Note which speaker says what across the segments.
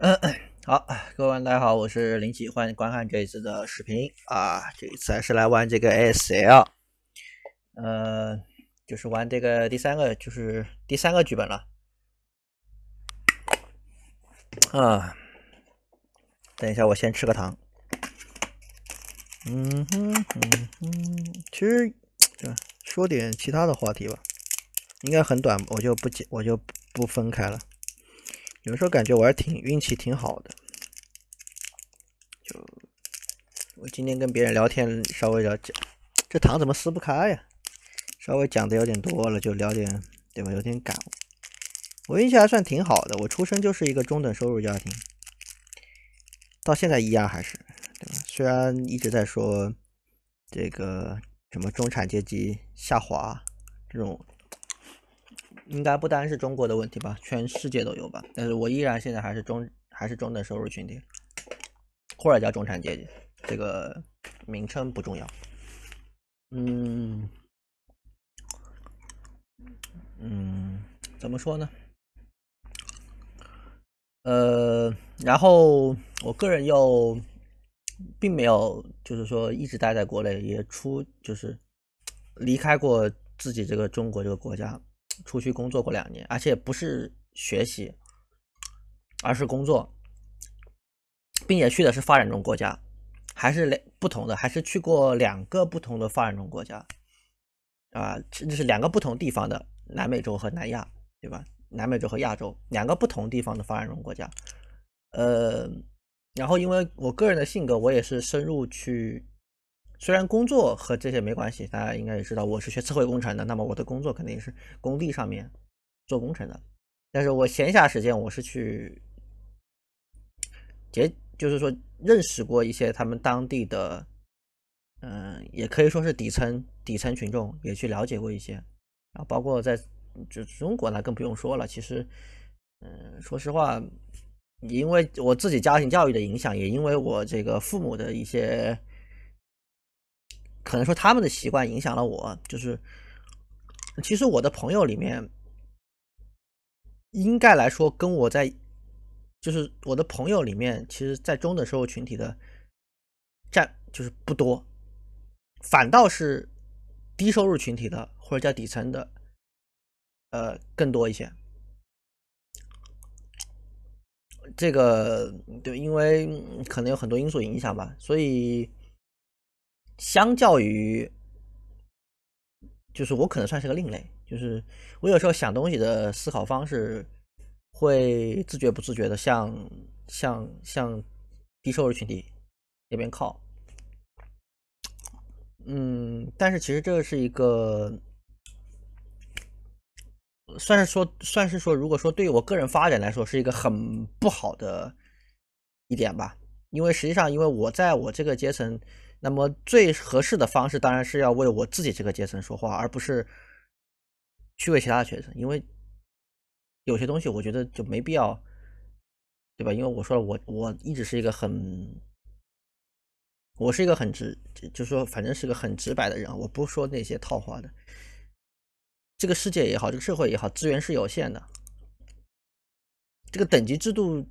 Speaker 1: 嗯，好，各位大家好，我是林奇，欢迎观看这一次的视频啊，这一次还是来玩这个 SL，呃，就是玩这个第三个，就是第三个剧本了，啊，等一下我先吃个糖，嗯哼嗯哼，其实说点其他的话题吧，应该很短，我就不解，我就不分开了。有时候感觉我还挺运气挺好的，就我今天跟别人聊天稍微聊讲，这糖怎么撕不开呀？稍微讲的有点多了，就聊点对吧？有点感悟，我运气还算挺好的，我出生就是一个中等收入家庭，到现在一样还是对吧？虽然一直在说这个什么中产阶级下滑这种。应该不单是中国的问题吧，全世界都有吧。但是我依然现在还是中还是中等收入群体，或者叫中产阶级，这个名称不重要。嗯，嗯，怎么说呢？呃，然后我个人又并没有，就是说一直待在国内，也出就是离开过自己这个中国这个国家。出去工作过两年，而且不是学习，而是工作，并且去的是发展中国家，还是两不同的，还是去过两个不同的发展中国家，啊，这是两个不同地方的南美洲和南亚，对吧？南美洲和亚洲两个不同地方的发展中国家，呃，然后因为我个人的性格，我也是深入去。虽然工作和这些没关系，大家应该也知道我是学测绘工程的，那么我的工作肯定是工地上面做工程的。但是我闲暇时间，我是去结，就是说认识过一些他们当地的，嗯，也可以说是底层底层群众，也去了解过一些。然后包括在就中国呢，更不用说了。其实，嗯，说实话，因为我自己家庭教育的影响，也因为我这个父母的一些。可能说他们的习惯影响了我，就是其实我的朋友里面，应该来说跟我在就是我的朋友里面，其实在中等收入群体的占就是不多，反倒是低收入群体的或者叫底层的，呃更多一些。这个对，因为可能有很多因素影响吧，所以。相较于，就是我可能算是个另类，就是我有时候想东西的思考方式会自觉不自觉的向向向低收入群体那边靠。嗯，但是其实这是一个算是说算是说，如果说对于我个人发展来说是一个很不好的一点吧，因为实际上因为我在我这个阶层。那么最合适的方式当然是要为我自己这个阶层说话，而不是去为其他学生，因为有些东西我觉得就没必要，对吧？因为我说了，我我一直是一个很，我是一个很直，就是说反正是个很直白的人，我不说那些套话的。这个世界也好，这个社会也好，资源是有限的，这个等级制度。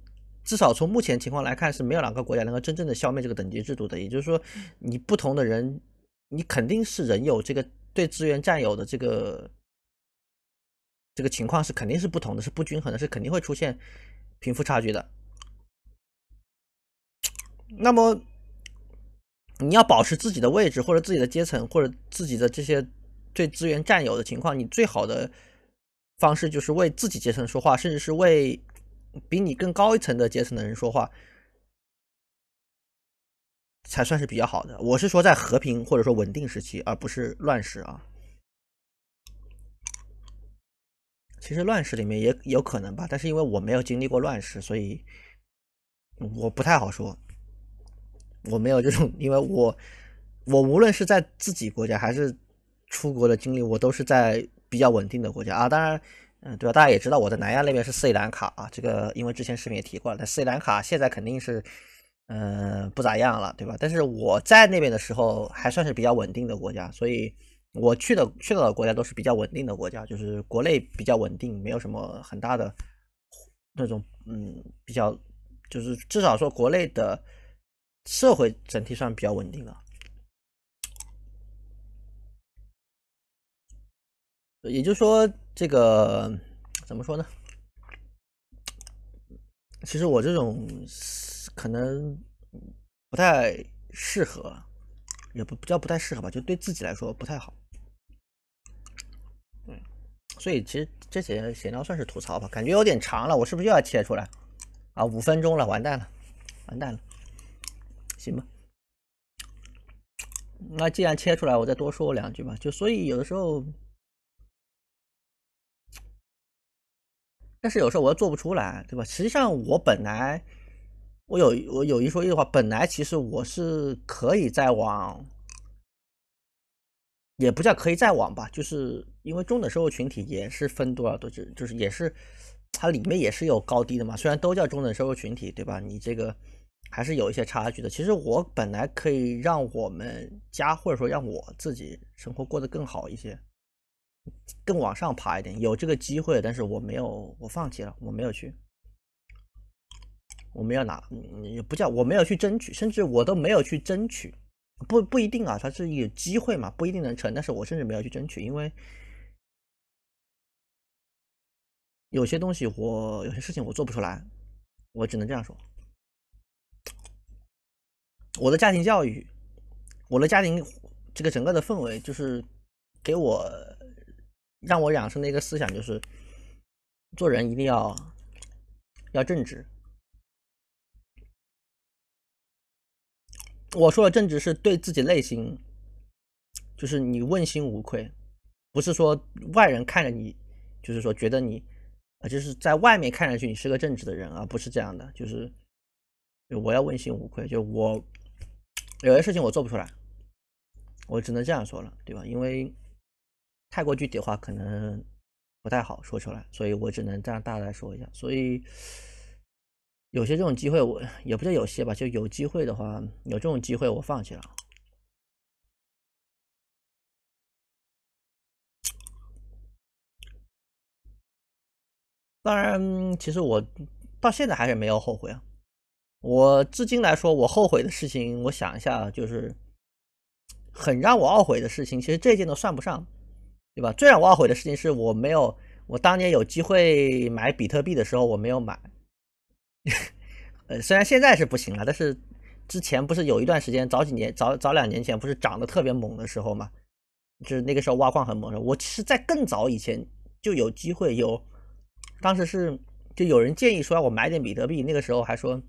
Speaker 1: 至少从目前情况来看，是没有哪个国家能够真正的消灭这个等级制度的。也就是说，你不同的人，你肯定是人有这个对资源占有的这个这个情况是肯定是不同的，是不均衡的，是肯定会出现贫富差距的。那么，你要保持自己的位置或者自己的阶层或者自己的这些对资源占有的情况，你最好的方式就是为自己阶层说话，甚至是为。比你更高一层的阶层的人说话，才算是比较好的。我是说在和平或者说稳定时期，而不是乱世啊。其实乱世里面也有可能吧，但是因为我没有经历过乱世，所以我不太好说。我没有这种，因为我我无论是在自己国家还是出国的经历，我都是在比较稳定的国家啊。当然。嗯，对吧？大家也知道我在南亚那边是斯里兰卡啊，这个因为之前视频也提过了。但斯里兰卡现在肯定是，呃，不咋样了，对吧？但是我在那边的时候还算是比较稳定的国家，所以我去的去到的国家都是比较稳定的国家，就是国内比较稳定，没有什么很大的那种，嗯，比较就是至少说国内的社会整体算比较稳定的，也就是说。这个怎么说呢？其实我这种可能不太适合，也不叫不太适合吧，就对自己来说不太好。嗯，所以其实这些闲聊算是吐槽吧，感觉有点长了，我是不是又要切出来？啊，五分钟了，完蛋了，完蛋了，行吧。那既然切出来，我再多说两句吧。就所以有的时候。但是有时候我又做不出来，对吧？实际上我本来，我有我有一说一的话，本来其实我是可以再往，也不叫可以再往吧，就是因为中等收入群体也是分多少多就就是也是它里面也是有高低的嘛。虽然都叫中等收入群体，对吧？你这个还是有一些差距的。其实我本来可以让我们家或者说让我自己生活过得更好一些。更往上爬一点，有这个机会，但是我没有，我放弃了，我没有去，我没有拿，也不叫我没有去争取，甚至我都没有去争取，不不一定啊，他是有机会嘛，不一定能成，但是我甚至没有去争取，因为有些东西我有些事情我做不出来，我只能这样说，我的家庭教育，我的家庭这个整个的氛围就是给我。让我养生的一个思想就是，做人一定要要正直。
Speaker 2: 我说的正直是对
Speaker 1: 自己内心，就是你问心无愧，不是说外人看着你，就是说觉得你啊，就是在外面看上去你是个正直的人啊，不是这样的，就是我要问心无愧，就我有些事情我做不出来，我只能这样说了，对吧？因为。太过具体的话，可能不太好说出来，所以我只能这样大概说一下。所以有些这种机会，我也不叫有些吧，就有机会的话，有这种机会我放弃了。当然，其实我到现在还是没有后悔啊。我至今来说，我后悔的事情，我想一下，就是很让我懊悔的事情，其实这件都算不上。对吧？最让我懊悔的事情是我没有，我当年有机会买比特币的时候我没有买。呃，虽然现在是不行了，但是之前不是有一段时间早几年、早早两年前不是涨得特别猛的时候嘛？就是那个时候挖矿很猛的时候，我在更早以前就有机会有，当时是就有人建议说我买点比特币，那个时候还说，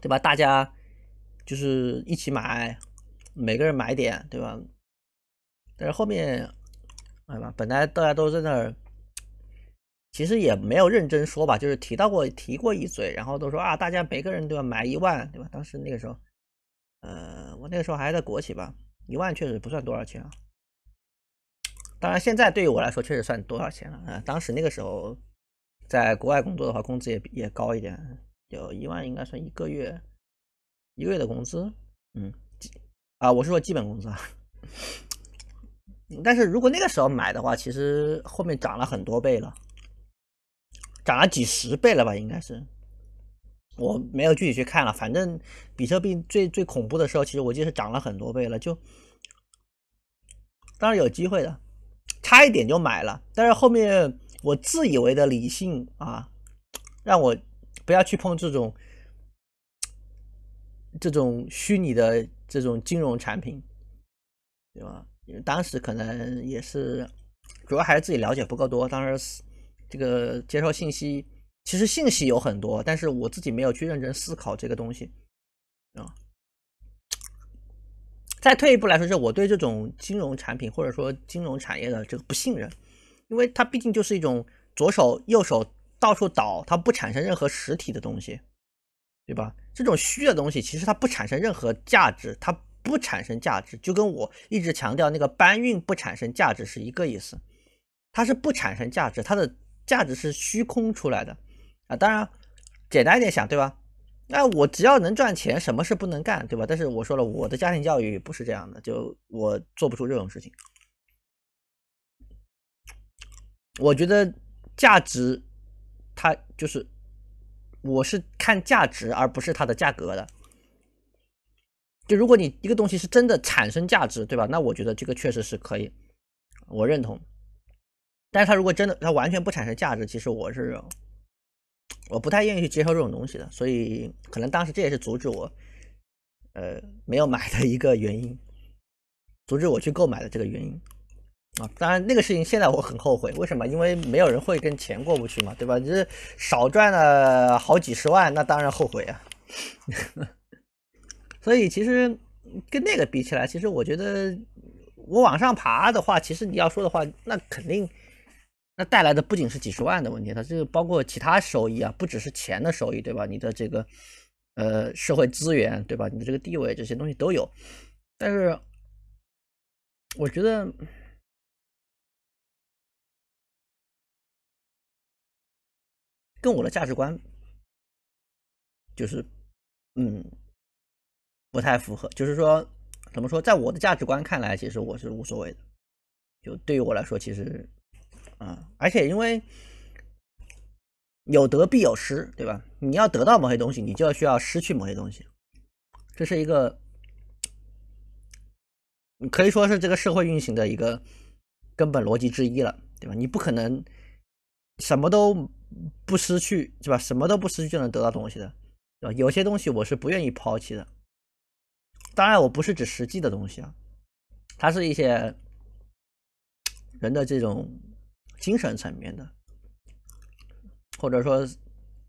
Speaker 1: 对吧？大家就是一起买，每个人买点，对吧？但是后面。哎本来大家都在那儿，其实也没有认真说吧，就是提到过提过一嘴，然后都说啊，大家每个人都要买一万，对吧？当时那个时候，呃，我那个时候还在国企吧，一万确实不算多少钱啊。当然，现在对于我来说确实算多少钱了啊。当时那个时候，在国外工作的话，工资也也高一点，有一万应该算一个月一个月的工资，嗯，啊，我是说基本工资啊。但是如果那个时候买的话，其实后面涨了很多倍了，涨了几十倍了吧？应该是，我没有具体去看了。反正比特币最最恐怖的时候，其实我记得是涨了很多倍了。就，当然有机会的，差一点就买了。但是后面我自以为的理性啊，让我不要去碰这种这种虚拟的这种金融产品，对吧？当时可能也是，主要还是自己了解不够多。当时这个接受信息，其实信息有很多，但是我自己没有去认真思考这个东西啊。再退一步来说，是我对这种金融产品或者说金融产业的这个不信任，因为它毕竟就是一种左手右手到处倒，它不产生任何实体的东西，对吧？这种虚的东西，其实它不产生任何价值，它。不产生价值，就跟我一直强调那个搬运不产生价值是一个意思，它是不产生价值，它的价值是虚空出来的啊。当然，简单一点想，对吧？那我只要能赚钱，什么事不能干，对吧？但是我说了，我的家庭教育不是这样的，就我做不出这种事情。我觉得价值，它就是，我是看价值而不是它的价格的。就如果你一个东西是真的产生价值，对吧？那我觉得这个确实是可以，我认同。但是它如果真的它完全不产生价值，其实我是我不太愿意去接受这种东西的。所以可能当时这也是阻止我，呃，没有买的一个原因，阻止我去购买的这个原因啊。当然那个事情现在我很后悔，为什么？因为没有人会跟钱过不去嘛，对吧？是少赚了好几十万，那当然后悔啊。所以其实跟那个比起来，其实我觉得我往上爬的话，其实你要说的话，那肯定那带来的不仅是几十万的问题，它这个包括其他收益啊，不只是钱的收益，对吧？你的这个呃社会资源，对吧？你的这个地位这些东西都有。但
Speaker 2: 是我觉得跟我的价值观
Speaker 1: 就是嗯。不太符合，就是说，怎么说，在我的价值观看来，其实我是无所谓的。就对于我来说，其实，啊，而且因为有得必有失，对吧？你要得到某些东西，你就要需要失去某些东西。这是一个，你可以说是这个社会运行的一个根本逻辑之一了，对吧？你不可能什么都不失去，对吧？什么都不失去就能得到东西的，对吧？有些东西我是不愿意抛弃的。当然，我不是指实际的东西啊，它是一些人的这种精神层面的，或者说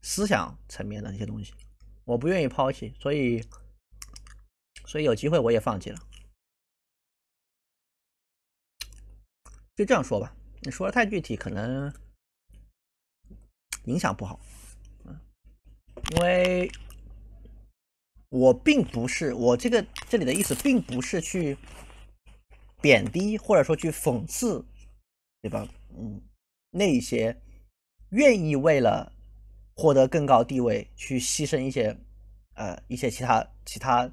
Speaker 1: 思想层面的一些东西，我不愿意抛弃，所以，所以有机会我也放弃了，就这样说吧，你说的太具体，可能影响不好，嗯，因为。我并不是，我这个这里的意思并不是去贬低或者说去讽刺，对吧？嗯，那一些愿意为了获得更高地位去牺牲一些，呃，一些其他其他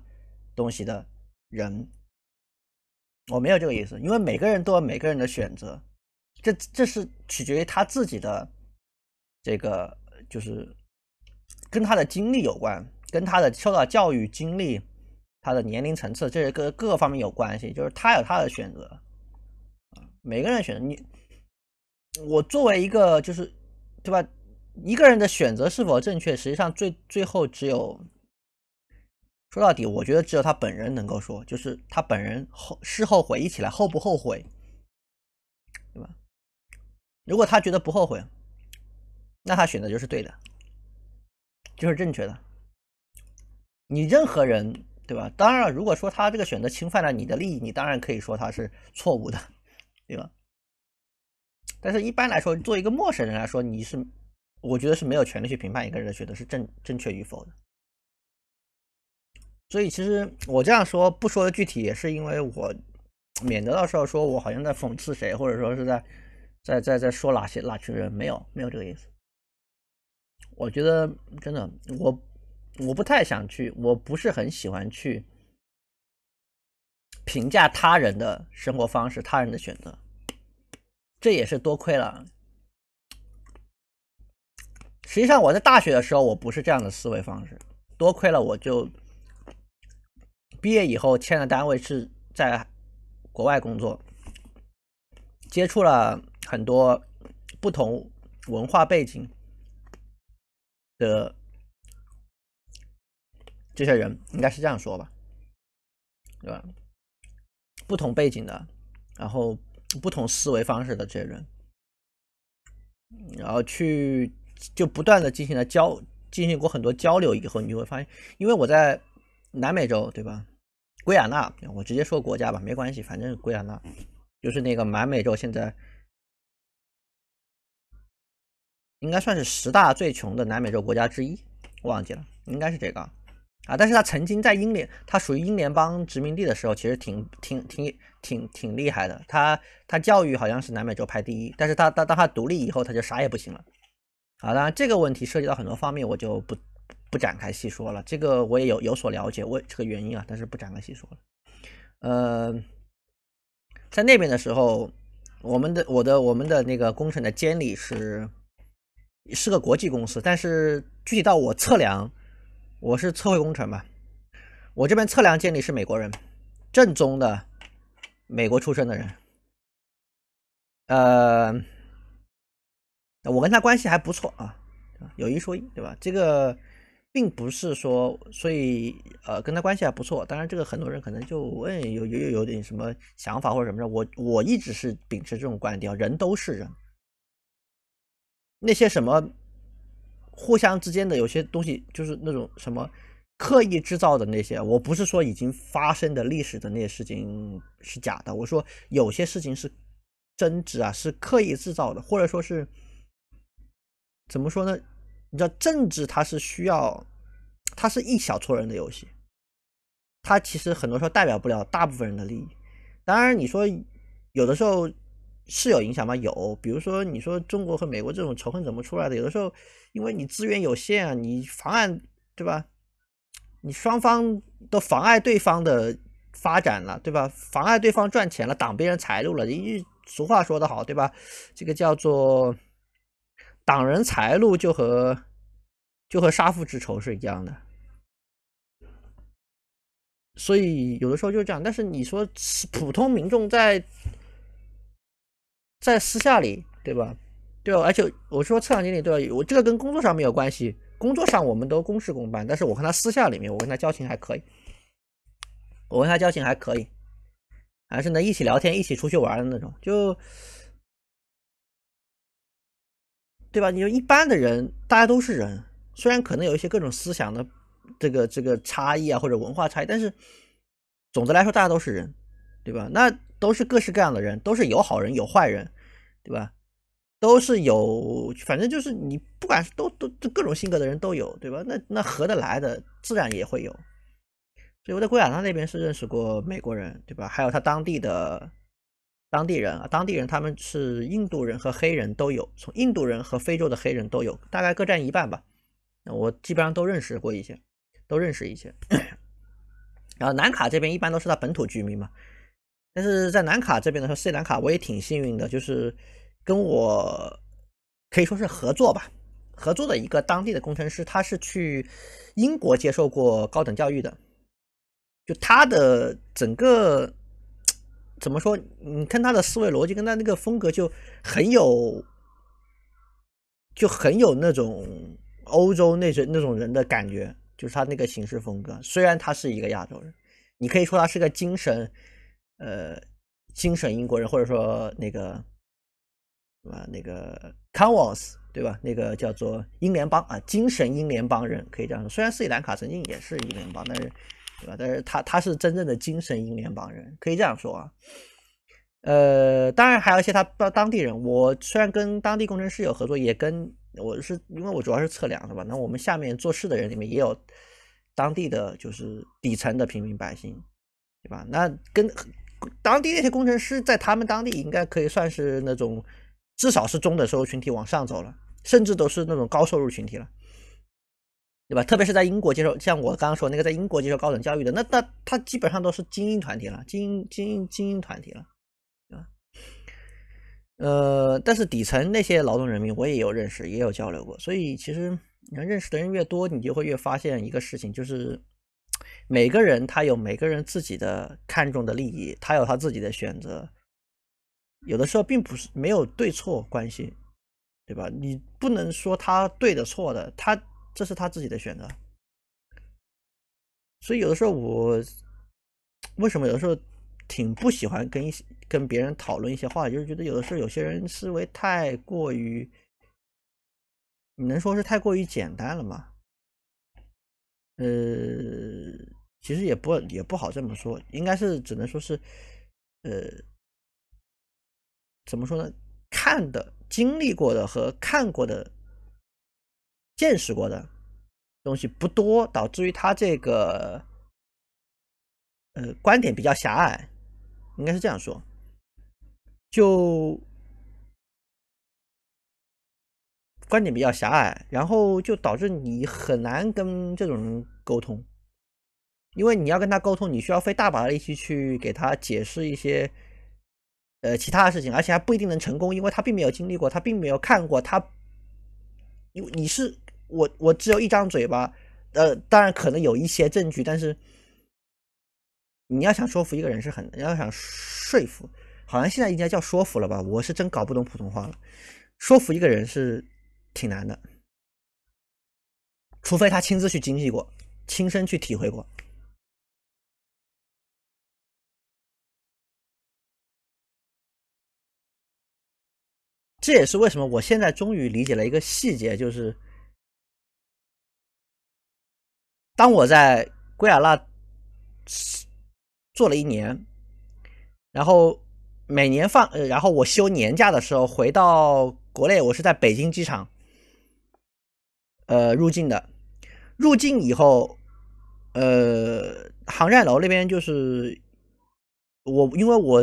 Speaker 1: 东西的人，我没有这个意思。因为每个人都有每个人的选择，这这是取决于他自己的，这个就是跟他的经历有关。跟他的受到教育经历、他的年龄层次，这是各各个方面有关系。就是他有他的选择，每个人选择你。我作为一个，就是对吧？一个人的选择是否正确，实际上最最后只有说到底，我觉得只有他本人能够说，就是他本人后事后回忆起来后不后悔，对吧？如果他觉得不后悔，那他选择就是对的，就是正确的。你任何人对吧？当然，如果说他这个选择侵犯了你的利益，你当然可以说他是错误的，对吧？但是一般来说，作为一个陌生人来说，你是我觉得是没有权利去评判一个人的选择是正正确与否的。所以其实我这样说不说具体，也是因为我免得到时候说我好像在讽刺谁，或者说是在在在在说哪些哪些人，没有没有这个意思。我觉得真的我。我不太想去，我不是很喜欢去评价他人的生活方式、他人的选择。这也是多亏了。实际上，我在大学的时候，我不是这样的思维方式。多亏了，我就毕业以后签的单位是在国外工作，接触了很多不同文化背景的。这些人应该是这样说吧，对吧？不同背景的，然后不同思维方式的这些人，然后去就不断的进行了交，进行过很多交流以后，你就会发现，因为我在南美洲，对吧？圭亚那，我直接说国家吧，没关系，反正圭亚那就是那个南美洲，现在应该算是十大最穷的南美洲国家之一，忘记了，应该是这个。啊，但是他曾经在英联，他属于英联邦殖民地的时候，其实挺挺挺挺挺厉害的。他他教育好像是南美洲排第一，但是他他当他独立以后，他就啥也不行了。好，当然这个问题涉及到很多方面，我就不不展开细说了。这个我也有有所了解，我这个原因啊，但是不展开细说了。呃，在那边的时候，我们的我的我们的那个工程的监理是是个国际公司，但是具体到我测量。我是测绘工程嘛，我这边测量建立是美国人，正宗的美国出生的人，呃，我跟他关系还不错啊，有一说一，对吧？这个并不是说，所以呃，跟他关系还不错。当然，这个很多人可能就有有有有点什么想法或者什么的。我我一直是秉持这种观点，人都是人，那些什么。互相之间的有些东西就是那种什么刻意制造的那些，我不是说已经发生的历史的那些事情是假的，我说有些事情是争执啊，是刻意制造的，或者说是怎么说呢？你知道政治它是需要，它是一小撮人的游戏，它其实很多时候代表不了大部分人的利益。当然，你说有的时候。是有影响吗？有，比如说你说中国和美国这种仇恨怎么出来的？有的时候，因为你资源有限啊，你妨碍对吧？你双方都妨碍对方的发展了，对吧？妨碍对方赚钱了，挡别人财路了。一句俗话说得好，对吧？这个叫做挡人财路，就和就和杀父之仇是一样的。所以有的时候就是这样。但是你说普通民众在。在私下里，对吧？对而且我说测量经理，对吧？我这个跟工作上没有关系，工作上我们都公事公办。但是我和他私下里面，我跟他交情还可以，我跟他交情还可以，还是能一起聊天、一起出去玩的那种，就，对吧？你就一般的人，大家都是人，虽然可能有一些各种思想的这个这个差异啊，或者文化差异，但是，总的来说，大家都是人，对吧？那都是各式各样的人，都是有好人有坏人。对吧？都是有，反正就是你不管是都都各种性格的人都有，对吧？那那合得来的自然也会有。所以我在圭亚那那边是认识过美国人，对吧？还有他当地的当地人啊，当地人他们是印度人和黑人都有，从印度人和非洲的黑人都有，大概各占一半吧。我基本上都认识过一些，都认识一些。然后南卡这边一般都是他本土居民嘛。但是在南卡这边的时候，里兰卡我也挺幸运的，就是跟我可以说是合作吧，合作的一个当地的工程师，他是去英国接受过高等教育的，就他的整个怎么说，你看他的思维逻辑，跟他那个风格就很有，就很有那种欧洲那些那种人的感觉，就是他那个行事风格。虽然他是一个亚洲人，你可以说他是个精神。呃，精神英国人，或者说那个，啊，那个 c o n w e l l s 对吧？那个叫做英联邦啊，精神英联邦人可以这样说。虽然斯里兰卡曾经也是英联邦，但是，对吧？但是他他是真正的精神英联邦人，可以这样说啊。呃，当然还有一些他当地人，我虽然跟当地工程师有合作，也跟我是因为我主要是测量，对吧？那我们下面做事的人里面也有当地的就是底层的平民百姓，对吧？那跟当地那些工程师在他们当地应该可以算是那种，至少是中等收入群体往上走了，甚至都是那种高收入群体了，对吧？特别是在英国接受，像我刚刚说那个在英国接受高等教育的，那那他基本上都是精英团体了，精英精英精英团体了，对吧？呃，但是底层那些劳动人民我也有认识，也有交流过，所以其实你认识的人越多，你就会越发现一个事情，就是。每个人他有每个人自己的看重的利益，他有他自己的选择，有的时候并不是没有对错关系，对吧？你不能说他对的错的，他这是他自己的选择。所以有的时候我为什么有的时候挺不喜欢跟一些跟别人讨论一些话，就是觉得有的时候有些人思维太过于，你能说是太过于简单了吗？呃。其实也不也不好这么说，应该是只能说是，呃，怎么说呢？看的、经历过的和看过的、见识过的东西不多，导致于他这个，呃，观点比较狭隘，应该是这样说。就观点比较狭隘，然后就导致你很难跟这种人沟通。因为你要跟他沟通，你需要费大把的力气去给他解释一些，呃，其他的事情，而且还不一定能成功，因为他并没有经历过，他并没有看过，他，你你是我，我只有一张嘴巴，呃，当然可能有一些证据，但是，你要想说服一个人是很，你要想说服，好像现在应该叫说服了吧？我是真搞不懂普通话了，说服一个人是挺难的，除非他亲自去经
Speaker 2: 历过，亲身去体会过。这也是为什么
Speaker 1: 我现在终于理解了一个细节，就是当我在圭亚那做了一年，然后每年放，然后我休年假的时候，回到国内，我是在北京机场，呃，入境的。入境以后，呃，航站楼那边就是我，因为我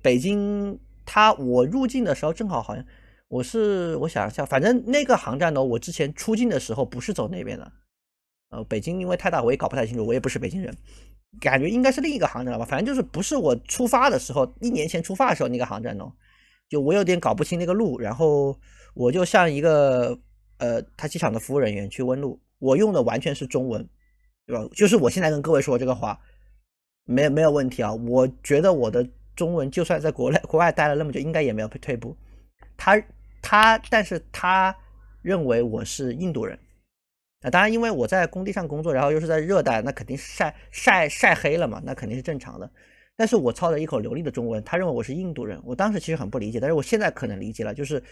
Speaker 1: 北京。他我入境的时候正好好像我是我想一下，反正那个航站楼我之前出境的时候不是走那边的，呃，北京因为太大我也搞不太清楚，我也不是北京人，感觉应该是另一个航站吧，反正就是不是我出发的时候，一年前出发的时候那个航站楼，就我有点搞不清那个路，然后我就向一个呃他机场的服务人员去问路，我用的完全是中文，对吧？就是我现在跟各位说这个话，没没有问题啊，我觉得我的。中文就算在国内 国外待了那么久，应该也没有退退步。他他，但是他认为我是印度人。啊，当然，因为我在工地上工作，然后又是在热带，那肯定晒晒晒黑了嘛，那肯定是正常的。但是我操着一口流利的中文，他认为我是印度人。我当时其实很不理解，但是我现在可能理解了，就是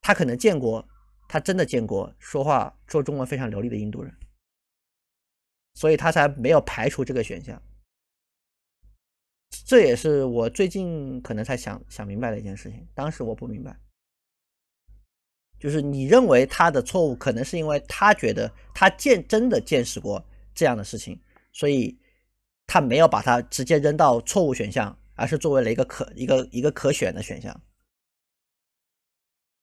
Speaker 1: 他可能见过，他真的见过说话说中文非常流利的印度人，所以他才没有排除这个选项。这也是我最近可能才想想明白的一件事情。当时我不明白，就是你认为他的错误，可能是因为他觉得他见真的见识过这样的事情，所以他没有把它直接扔到错误选项，而是作为了一个可一个一个可选的选项。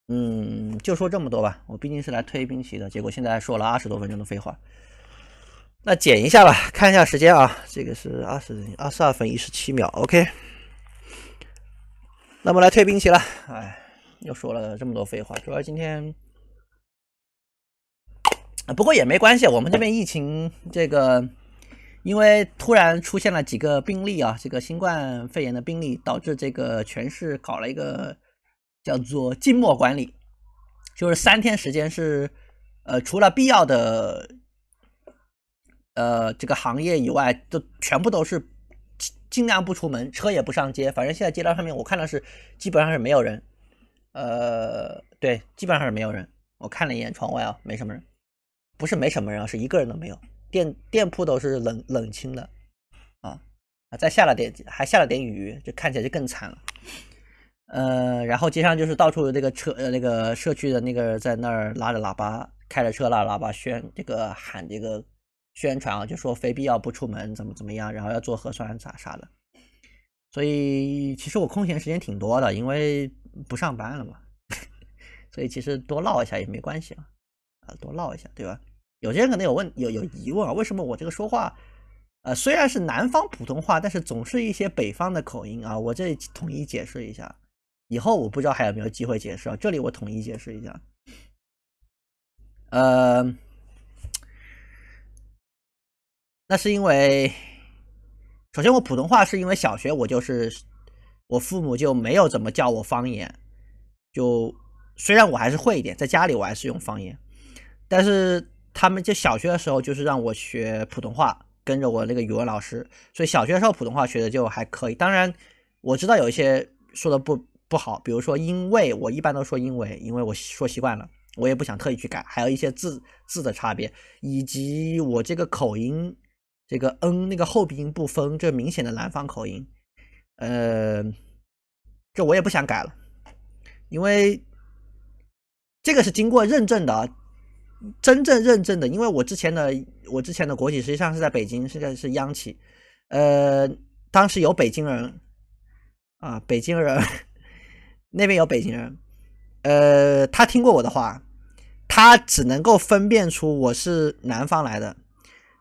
Speaker 1: 嗯，就说这么多吧。我毕竟是来推冰淇的，结果现在说了二十多分钟的废话。那剪一下吧，看一下时间啊，这个是二十二十二分一十七秒，OK。那么来退兵棋了，哎，又说了这么多废话。主要今天不过也没关系，我们这边疫情这个，因为突然出现了几个病例啊，这个新冠肺炎的病例，导致这个全市搞了一个叫做静默管理，就是三天时间是，呃，除了必要的。呃，这个行业以外，都全部都是尽量不出门，车也不上街。反正现在街道上面，我看到是基本上是没有人。呃，对，基本上是没有人。我看了一眼窗外啊，没什么人，不是没什么人是一个人都没有。店店铺都是冷冷清的啊啊！再下了点，还下了点雨，就看起来就更惨了。呃，然后街上就是到处那个车，呃，那个社区的那个在那儿拉着喇叭，开着车拉喇叭宣这个喊这个。宣传啊，就说非必要不出门，怎么怎么样，然后要做核酸，啥啥的。所以其实我空闲时间挺多的，因为不上班了嘛。所以其实多唠一下也没关系啊，啊，多唠一下，对吧？有些人可能有问，有有疑问啊，为什么我这个说话，呃，虽然是南方普通话，但是总是一些北方的口音啊。我这里统一解释一下，以后我不知道还有没有机会解释啊，这里我统一解释一下，呃。那是因为，首先我普通话是因为小学我就是，我父母就没有怎么教我方言，就虽然我还是会一点，在家里我还是用方言，但是他们就小学的时候就是让我学普通话，跟着我那个语文老师，所以小学的时候普通话学的就还可以。当然我知道有一些说的不不好，比如说因为我一般都说因为，因为我说习惯了，我也不想特意去改，还有一些字字的差别，以及我这个口音。这个 “n” 那个后鼻音不分，这明显的南方口音，呃，这我也不想改了，因为这个是经过认证的，真正认证的。因为我之前的我之前的国企实际上是在北京，现在是央企，呃，当时有北京人啊，北京人 那边有北京人，呃，他听过我的话，他只能够分辨出我是南方来的。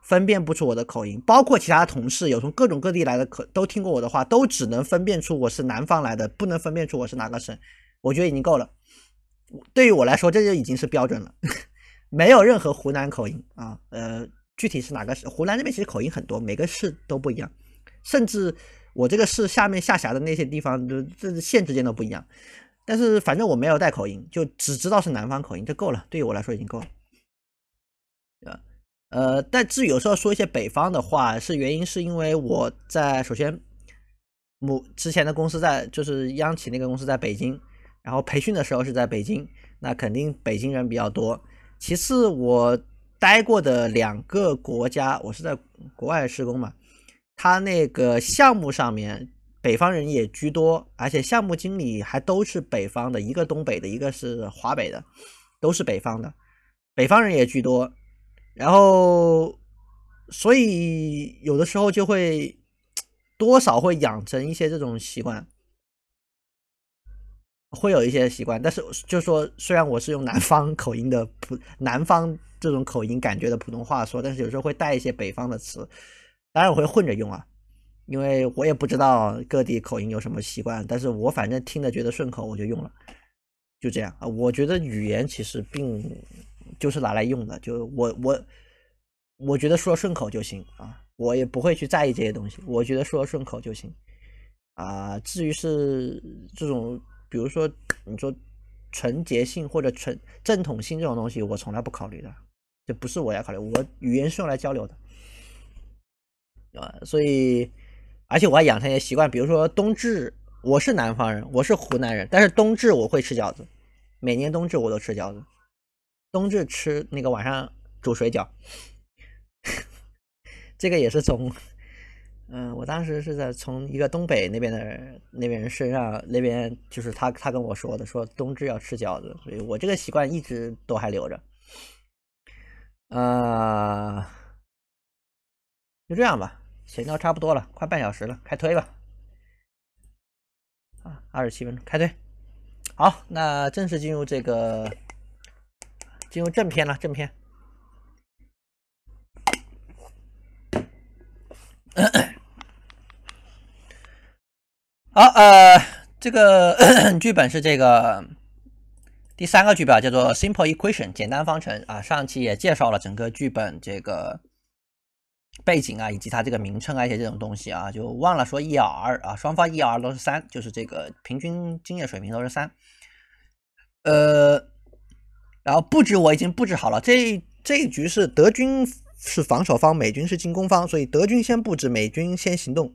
Speaker 1: 分辨不出我的口音，包括其他同事有从各种各地来的，可都听过我的话，都只能分辨出我是南方来的，不能分辨出我是哪个省。我觉得已经够了，对于我来说这就已经是标准了，没有任何湖南口音啊。呃，具体是哪个市？湖南那边其实口音很多，每个市都不一样，甚至我这个市下面下辖的那些地方的这县之间都不一样。但是反正我没有带口音，就只知道是南方口音，就够了。对于我来说已经够了，啊。呃，但至于有时候说一些北方的话，是原因是因为我在首先母之前的公司在就是央企那个公司在北京，然后培训的时候是在北京，那肯定北京人比较多。其次，我待过的两个国家，我是在国外施工嘛，他那个项目上面北方人也居多，而且项目经理还都是北方的，一个东北的，一个是华北的，都是北方的，北方人也居多。然后，所以有的时候就会多少会养成一些这种习惯，会有一些习惯。但是就说，虽然我是用南方口音的普南方这种口音感觉的普通话说，但是有时候会带一些北方的词。当然我会混着用啊，因为我也不知道各地口音有什么习惯，但是我反正听着觉得顺口，我就用了。就这样啊，我觉得语言其实并。就是拿来用的，就我我我觉得说顺口就行啊，我也不会去在意这些东西，我觉得说顺口就行啊。至于是这种，比如说你说纯洁性或者纯正统性这种东西，我从来不考虑的，这不是我要考虑。我语言是用来交流的，啊，所以而且我还养成一些习惯，比如说冬至，我是南方人，我是湖南人，但是冬至我会吃饺子，每年冬至我都吃饺子。冬至吃那个晚上煮水饺，这个也是从，嗯，我当时是在从一个东北那边的那边人身上，那边就是他他跟我说的，说冬至要吃饺子，所以我这个习惯一直都还留着。呃，就这样吧，闲聊差不多了，快半小时了，开推吧。啊，二十七分钟，开推。好，那正式进入这个。进入正片了，正片。好，呃，这个 剧本是这个第三个剧本，叫做《Simple Equation》简单方程啊。上期也介绍了整个剧本这个背景啊，以及它这个名称啊一些这种东西啊，就忘了说 ER 啊，双方 ER 都是三，就是这个平均经验水平都是三，呃。然后布置我已经布置好了，这这一局是德军是防守方，美军是进攻方，所以德军先布置，美军先行动。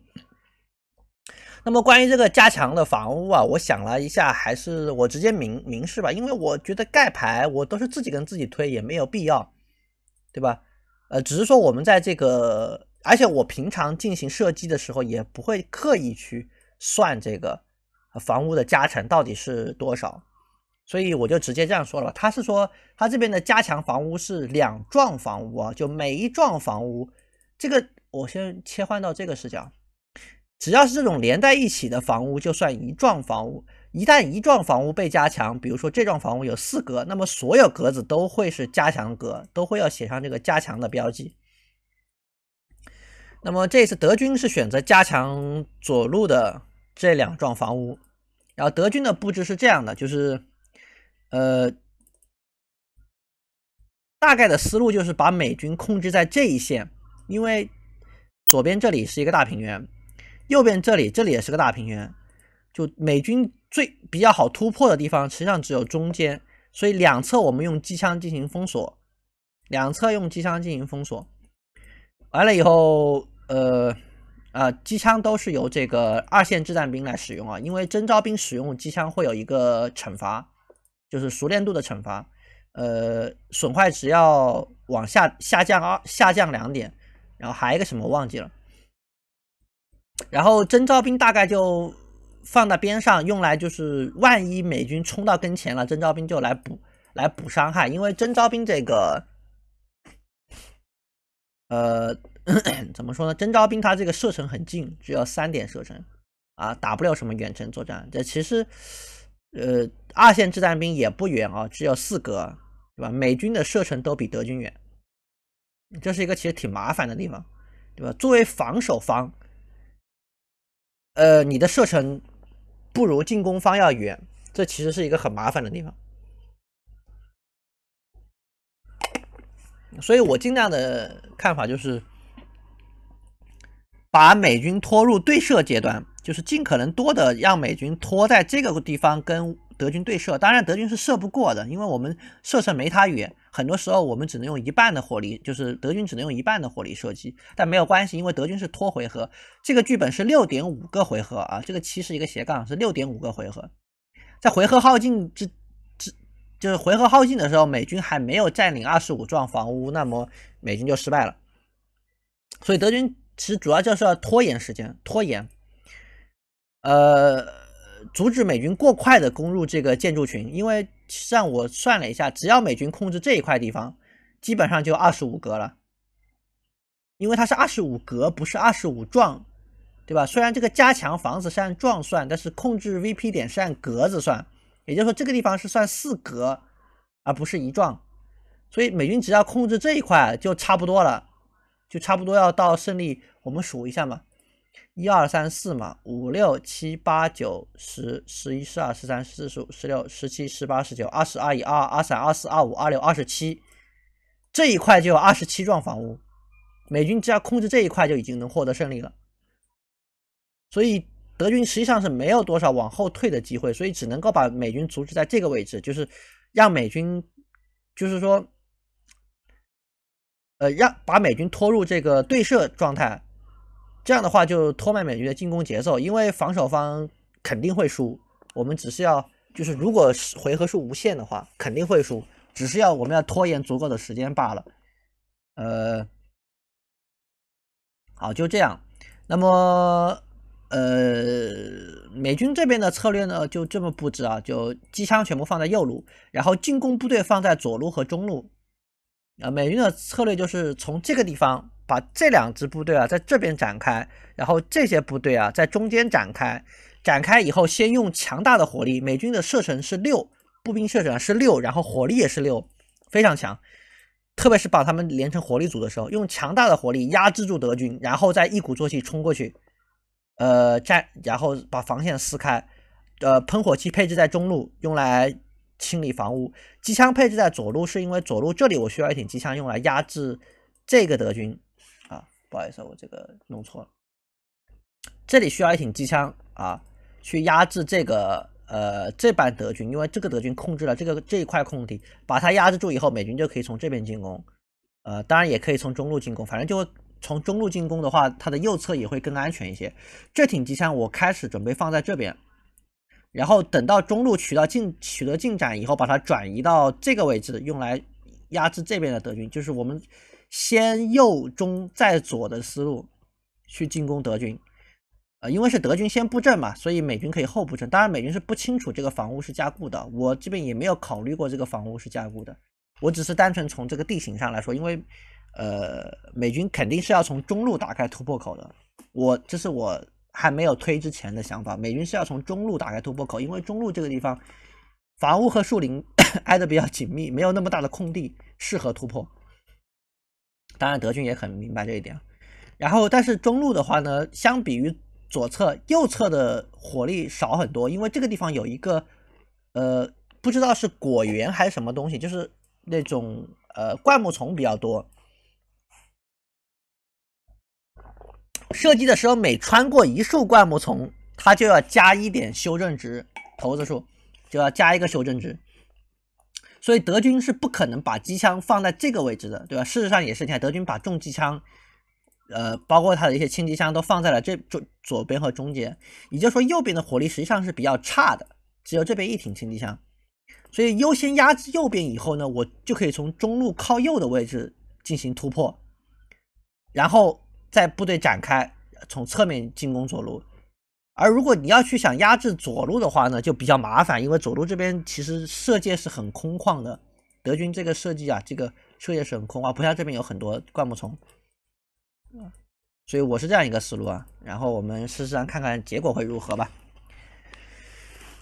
Speaker 1: 那么关于这个加强的房屋啊，我想了一下，还是我直接明明示吧，因为我觉得盖牌我都是自己跟自己推，也没有必要，对吧？呃，只是说我们在这个，而且我平常进行射击的时候，也不会刻意去算这个房屋的加成到底是多少。所以我就直接这样说了，他是说他这边的加强房屋是两幢房屋啊，就每一幢房屋，这个我先切换到这个视角，只要是这种连在一起的房屋，就算一幢房屋。一旦一幢房屋被加强，比如说这幢房屋有四格，那么所有格子都会是加强格，都会要写上这个加强的标记。那么这次德军是选择加强左路的这两幢房屋，然后德军的布置是这样的，就是。呃，大概的思路就是把美军控制在这一线，因为左边这里是一个大平原，右边这里这里也是个大平原，就美军最比较好突破的地方实际上只有中间，所以两侧我们用机枪进行封锁，两侧用机枪进行封锁，完了以后，呃啊，机枪都是由这个二线掷弹兵来使用啊，因为征召兵使用机枪会有一个惩罚。就是熟练度的惩罚，呃，损坏值要往下下降二下降两点，然后还有一个什么忘记了，然后征召兵大概就放在边上，用来就是万一美军冲到跟前了，征召兵就来补来补伤害，因为征召兵这个，呃，怎么说呢？征召兵他这个射程很近，只有三点射程啊，打不了什么远程作战。这其实，呃。二线掷弹兵也不远啊，只有四格，对吧？美军的射程都比德军远，这是一个其实挺麻烦的地方，对吧？作为防守方，呃，你的射程不如进攻方要远，这其实是一个很麻烦的地方。所以我尽量的看法就是，把美军拖入对射阶段，就是尽可能多的让美军拖在这个地方跟。德军对射，当然德军是射不过的，因为我们射程没他远。很多时候我们只能用一半的火力，就是德军只能用一半的火力射击。但没有关系，因为德军是拖回合。这个剧本是六点五个回合啊，这个七是一个斜杠，是六点五个回合。在回合耗尽之之，就是回合耗尽的时候，美军还没有占领二十五幢房屋，那么美军就失败了。所以德军其实主要就是要拖延时间，拖延。呃。阻止美军过快的攻入这个建筑群，因为像我算了一下，只要美军控制这一块地方，基本上就二十五格了。因为它是二十五格，不是二十五幢，对吧？虽然这个加强房子是按幢算，但是控制 VP 点是按格子算，也就是说这个地方是算四格，而不是一幢。所以美军只要控制这一块就差不多了，就差不多要到胜利。我们数一下嘛。一二三四嘛，五六七八九十十一十二十三十四十五十六十七十八十九二十二一二二二三二四二五二六二十七，这一块就有二十七幢房屋，美军只要控制这一块就已经能获得胜利了。所以德军实际上是没有多少往后退的机会，所以只能够把美军阻止在这个位置，就是让美军，就是说，呃，让把美军拖入这个对射状态。这样的话就拖慢美军的进攻节奏，因为防守方肯定会输。我们只是要，就是如果回合数无限的话肯定会输，只是要我们要拖延足够的时间罢了。呃，好，就这样。那么，呃，美军这边的策略呢就这么布置啊，就机枪全部放在右路，然后进攻部队放在左路和中路。啊，美军的策略就是从这个地方。把这两支部队啊，在这边展开，然后这些部队啊，在中间展开，展开以后先用强大的火力，美军的射程是六，步兵射程是六，然后火力也是六，非常强。特别是把他们连成火力组的时候，用强大的火力压制住德军，然后再一鼓作气冲过去，呃，战然后把防线撕开，呃，喷火器配置在中路用来清理房屋，机枪配置在左路是因为左路这里我需要一挺机枪用来压制这个德军。不好意思，我这个弄错了。这里需要一挺机枪啊，去压制这个呃这班德军，因为这个德军控制了这个这一块空地，把它压制住以后，美军就可以从这边进攻，呃，当然也可以从中路进攻，反正就从中路进攻的话，它的右侧也会更安全一些。这挺机枪我开始准备放在这边，然后等到中路取到进取得进展以后，把它转移到这个位置，用来压制这边的德军，就是我们。先右中再左的思路去进攻德军，呃，因为是德军先布阵嘛，所以美军可以后布阵。当然，美军是不清楚这个房屋是加固的，我这边也没有考虑过这个房屋是加固的。我只是单纯从这个地形上来说，因为呃，美军肯定是要从中路打开突破口的。我这是我还没有推之前的想法，美军是要从中路打开突破口，因为中路这个地方房屋和树林 挨得比较紧密，没有那么大的空地适合突破。当然，德军也很明白这一点。然后，但是中路的话呢，相比于左侧、右侧的火力少很多，因为这个地方有一个呃，不知道是果园还是什么东西，就是那种呃灌木丛比较多。射击的时候，每穿过一束灌木丛，它就要加一点修正值，投掷数就要加一个修正值。所以德军是不可能把机枪放在这个位置的，对吧？事实上也是你看德军把重机枪，呃，包括他的一些轻机枪都放在了这左左边和中间，也就是说右边的火力实际上是比较差的，只有这边一挺轻机枪。所以优先压制右边以后呢，我就可以从中路靠右的位置进行突破，然后在部队展开，从侧面进攻左路。而如果你要去想压制左路的话呢，就比较麻烦，因为左路这边其实射界是很空旷的。德军这个设计啊，这个射界是很空旷，不像这边有很多灌木丛。所以我是这样一个思路啊，然后我们试试看，看看结果会如何吧。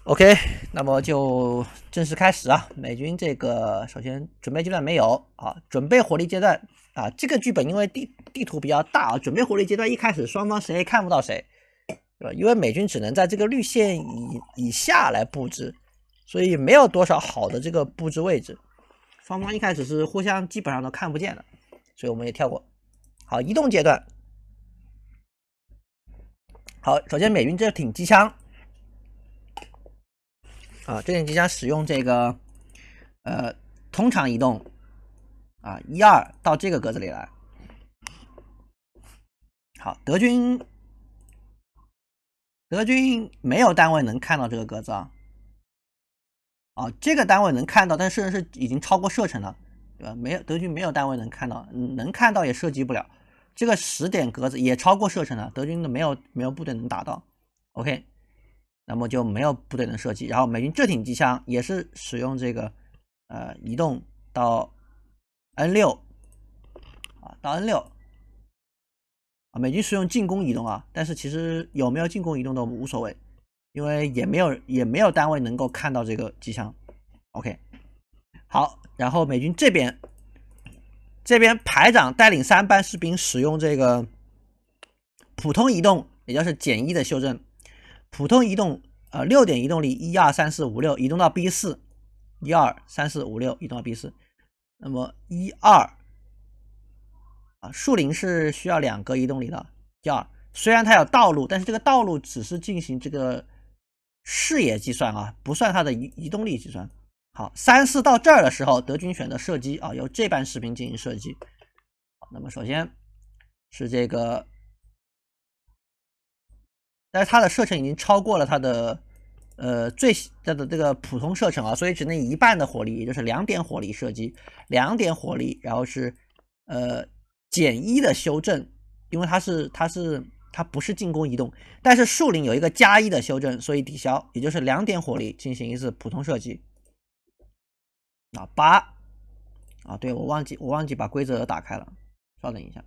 Speaker 1: OK，那么就正式开始啊。美军这个首先准备阶段没有啊，准备火力阶段啊，这个剧本因为地地图比较大啊，准备火力阶段一开始双方谁也看不到谁。对吧？因为美军只能在这个绿线以以下来布置，所以没有多少好的这个布置位置。双方一开始是互相基本上都看不见的，所以我们也跳过。好，移动阶段。好，首先美军这挺机枪，啊，这挺机枪使用这个，呃，通常移动，啊，一二到这个格子里来。好，德军。德军没有单位能看到这个格子啊，啊，这个单位能看到，但是是已经超过射程了，对吧？没有德军没有单位能看到，能看到也射击不了。这个十点格子也超过射程了，德军的没有没有部队能打到。OK，那么就没有部队能射击。然后美军这挺机枪也是使用这个，呃，移动到 N 六啊，到 N 六。啊，美军使用进攻移动啊，但是其实有没有进攻移动都无所谓，因为也没有也没有单位能够看到这个机枪。OK，好，然后美军这边这边排长带领三班士兵使用这个普通移动，也就是简易的修正，普通移动，呃，六点移动力，一二三四五六，移动到 B 四，一二三四五六，移动到 B 四，那么一二。啊，树林是需要两个移动力的。第二，虽然它有道路，但是这个道路只是进行这个视野计算啊，不算它的移移动力计算。好，三四到这儿的时候，德军选择射击啊，由这半士兵进行射击。那么，首先是这个，但是它的射程已经超过了它的呃最它的这个普通射程啊，所以只能一半的火力，也就是两点火力射击，两点火力，然后是呃。减一的修正，因为它是它是它不是进攻移动，但是树林有一个加一的修正，所以抵消，也就是两点火力进行一次普通射击。啊八，啊对我忘记我忘记把规则打开了，稍等一下，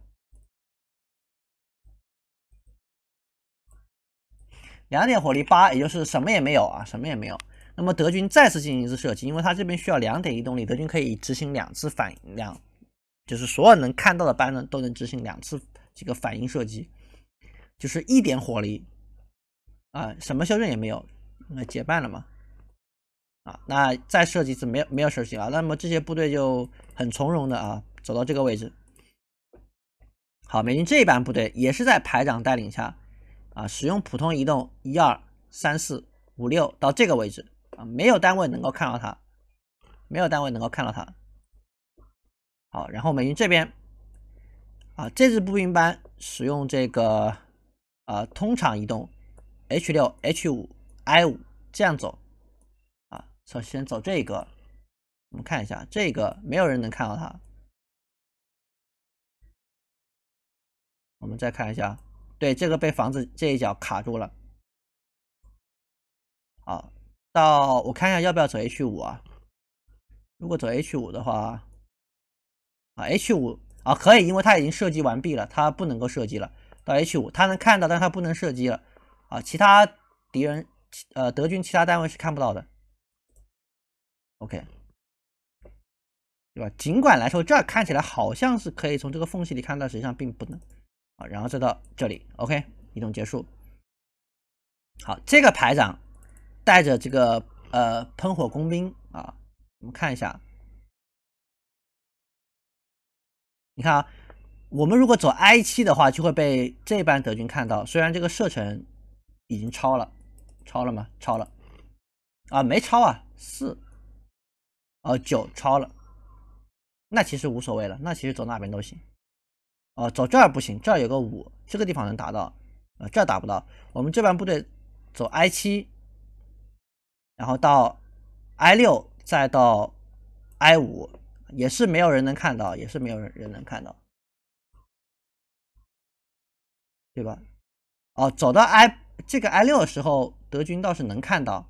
Speaker 1: 两点火力八，也就是什么也没有啊，什么也没有。那么德军再次进行一次射击，因为它这边需要两点移动力，德军可以执行两次反应两。就是所有能看到的班呢，都能执行两次这个反应射击，就是一点火力，啊，什么修正也没有，那结伴了嘛，啊，那再射击一次没有没有射击啊，那么这些部队就很从容的啊走到这个位置。好，美军这一班部队也是在排长带领下，啊，使用普通移动一二三四五六到这个位置啊，没有单位能够看到它，没有单位能够看到它。好，然后美军这边，啊，这支步兵班使用这个，呃，通常移动，H 六、H 五、I 五这样走，啊，首先走这个，我们看一下这个，没有人能看到他，我们再看一下，对，这个被房子这一脚卡住了，好，到我看一下要不要走 H 五啊，如果走 H 五的话。啊，H 五啊，可以，因为他已经射击完毕了，他不能够射击了。到 H 五，他能看到，但它他不能射击了。啊，其他敌人，呃，德军其他单位是看不到的。OK，对吧？尽管来说，这看起来好像是可以从这个缝隙里看到，实际上并不能。啊，然后再到这里，OK，移动结束。好，这个排长带着这个呃喷火工兵啊，我们看一下。你看啊，我们如果走 I 七的话，就会被这班德军看到。虽然这个射程已经超了，超了吗？超了，啊，没超啊，四，哦，九超了。那其实无所谓了，那其实走那边都行。哦，走这儿不行，这儿有个五，这个地方能打到，呃，这儿打不到。我们这班部队走 I 七，然后到 I 六，再到 I 五。也是没有人能看到，也是没有人人能看到，对吧？哦，走到 I 这个 I 六的时候，德军倒是能看到，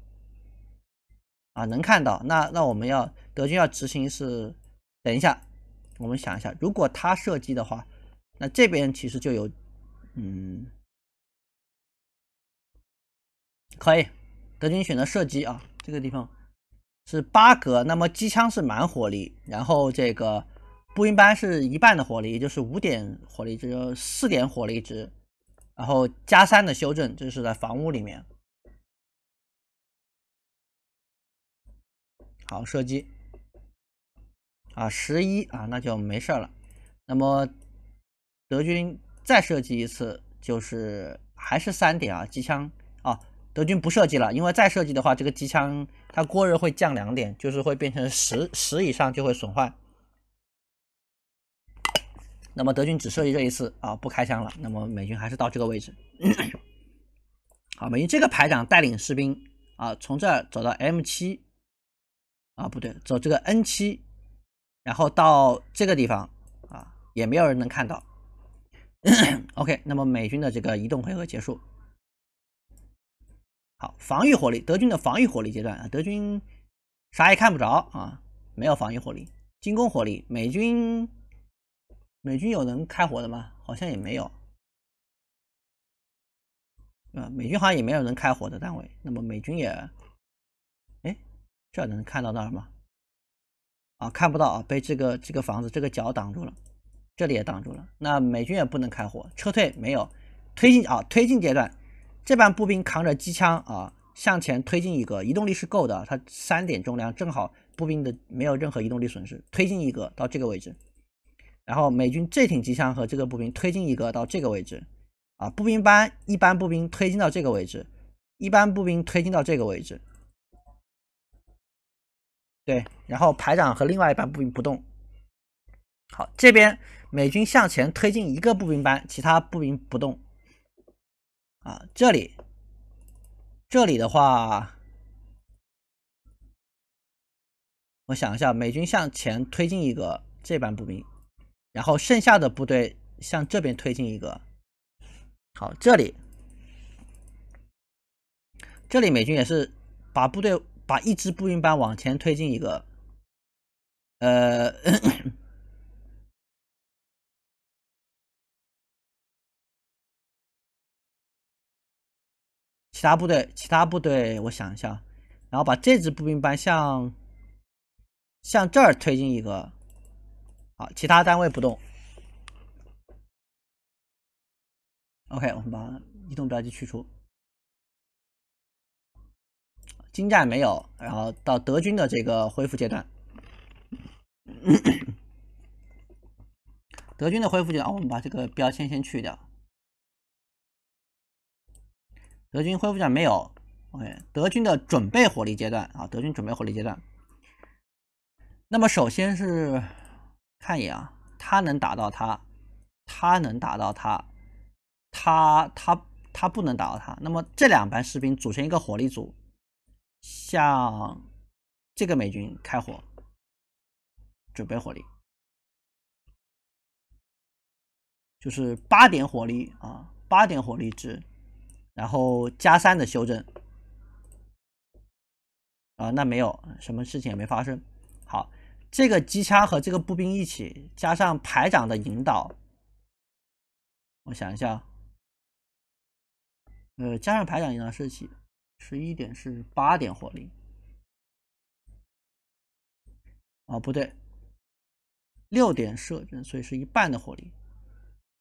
Speaker 1: 啊，能看到。那那我们要德军要执行是，等一下，我们想一下，如果他射击的话，那这边其实就有，嗯，可以，德军选择射击啊，这个地方。是八格，那么机枪是满火力，然后这个步兵班是一半的火力，也就是五点火力值，四点火力值，然后加三的修正，这是在房屋里面。好，射击，啊十一啊，那就没事了。那么德军再射击一次，就是还是三点啊，机枪啊。德军不射击了，因为再射击的话，这个机枪它过热会降两点，就是会变成十十以上就会损坏。那么德军只设计这一次啊，不开枪了。那么美军还是到这个位置。好，美军这个排长带领士兵啊，从这儿走到 M 七啊，不对，走这个 N 七，然后到这个地方啊，也没有人能看到。OK，那么美军的这个移动回合结束。好，防御火力，德军的防御火力阶段啊，德军啥也看不着啊，没有防御火力，进攻火力，美军，美军有能开火的吗？好像也没有，啊，美军好像也没有能开火的单位。那么美军也，哎，这能看到那吗？啊，看不到啊，被这个这个房子这个角挡住了，这里也挡住了，那美军也不能开火，撤退没有，推进啊，推进阶段。这班步兵扛着机枪啊，向前推进一个，移动力是够的。它三点重量正好，步兵的没有任何移动力损失。推进一个到这个位置，然后美军这挺机枪和这个步兵推进一个到这个位置啊。步兵班一般步兵推进到这个位置，一般步兵推进到这个位置。对，然后排长和另外一班步兵不动。好，这边美军向前推进一个步兵班，其他步兵不动。啊，这里，这里的话，我想一下，美军向前推进一个这班步兵，然后剩下的部队向这边推进一个。好，这里，这里美军也是把部队把一支步兵班往前推进一个，
Speaker 2: 呃。其他部队，其
Speaker 1: 他部队，我想一下，然后把这支步兵班向向这儿推进一个，好，其他单位不动。
Speaker 2: OK，我们把移动标记去除。
Speaker 1: 金战没有，然后到德军的这个恢复阶段。德军的恢复阶段，我们把这个标签先去掉。德军恢复战没有？OK，德军的准备火力阶段啊，德军准备火力阶段。那么首先是看一眼啊，他能打到他，他能打到他，他他他不能打到他。那么这两班士兵组成一个火力组，向这个美军开火，准备火力，就是八点火力啊，八点火力值。然后加三的修正，啊，那没有什么事情也没发生。好，这个机枪和这个步兵一起，加上排长的引导，我想一下，呃，加上排长引导射击，
Speaker 2: 十一点是八点火力。
Speaker 1: 哦，不对，六点射程，所以是一半的火力，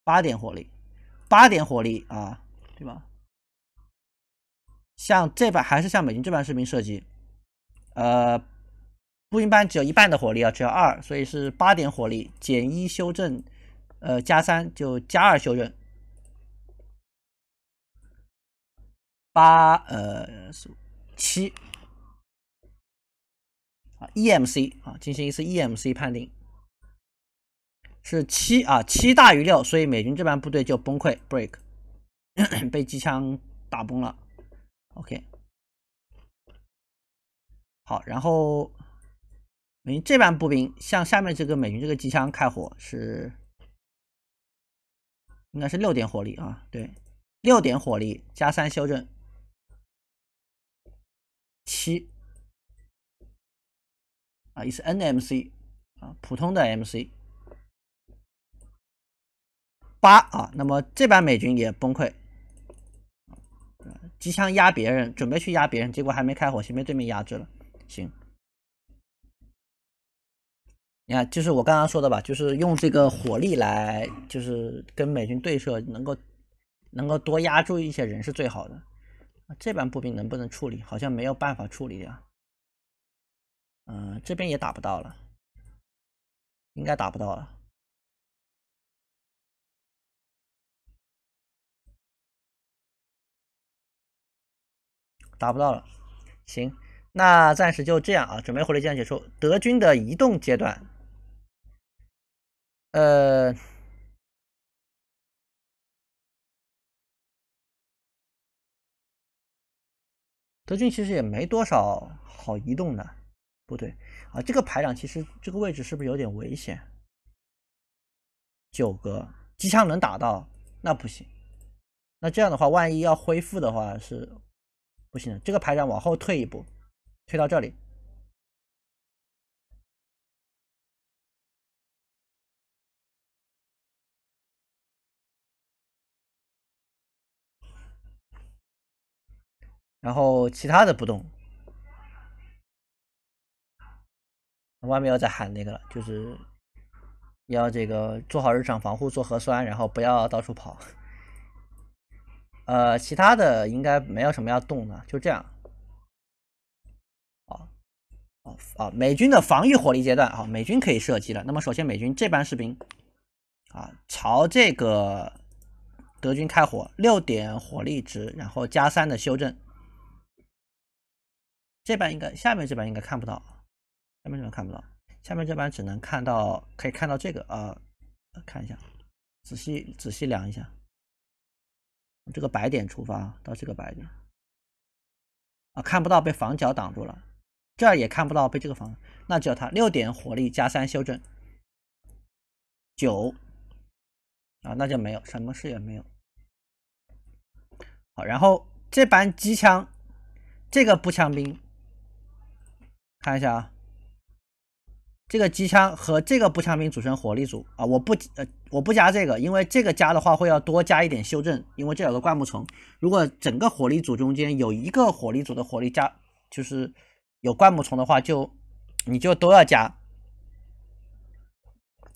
Speaker 1: 八点火力，八点火力啊，对吧？像这版还是像美军这版视频射击，呃，步兵班只有一半的火力啊，只有二，所以是八点火力减一修正，呃，加三就加二修正，八
Speaker 2: 呃
Speaker 1: 是七啊，E M C 啊，进行一次 E M C 判定，是七啊，七大于六，所以美军这班部队就崩溃 break，被机枪打崩了。OK，好，然后美军这班步兵向下面这个美军这个机枪开火是应该是六点火力啊，对，六点火力加三修正
Speaker 2: 七啊，也是 NMC
Speaker 1: 啊，普通的 MC 八啊，那么这班美军也崩溃。机枪压别人，准备去压别人，结果还没开火，先被对面压制了。行，你看，就是我刚刚说的吧，就是用这个火力来，就是跟美军对射，能够能够多压住一些人是最好的。这班步兵能不能处理？好像没有办法处理呀。嗯，这边也打不到了，
Speaker 2: 应该打不到了。
Speaker 1: 达不到了，行，那暂时就这样啊，准备火力阶段结束。德军的移动阶段，呃，德军其实也没多少好移动的部队啊。这个排长其实这个位置是不是有点危险？九格机枪能打到，那不行。那这样的话，万一要恢复的话是。不行这个排长往后退一步，退到这里，然后其他的不动。外面又在喊那个了，就是要这个做好日常防护，做核酸，然后不要到处跑。呃，其他的应该没有什么要动的，就这样。啊啊啊，美军的防御火力阶段啊，美军可以射击了。那么首先，美军这班士兵啊，朝这个德军开火，六点火力值，然后加三的修正。这班应该下面这班应该看不到，下面这班看不到，下面这班只能看到，可以看到这个啊，看一下，仔细仔细量一下。这个白点出发到这个白点，啊，看不到被房角挡住了，这儿也看不到被这个房，那叫它他六点火力加三修正九，啊，那就没有什么事也没有。好，然后这班机枪，这个步枪兵，看一下啊。这个机枪和这个步枪兵组成火力组啊，我不呃我不加这个，因为这个加的话会要多加一点修正，因为这有个灌木丛。如果整个火力组中间有一个火力组的火力加就是有灌木丛的话，就你就都要加。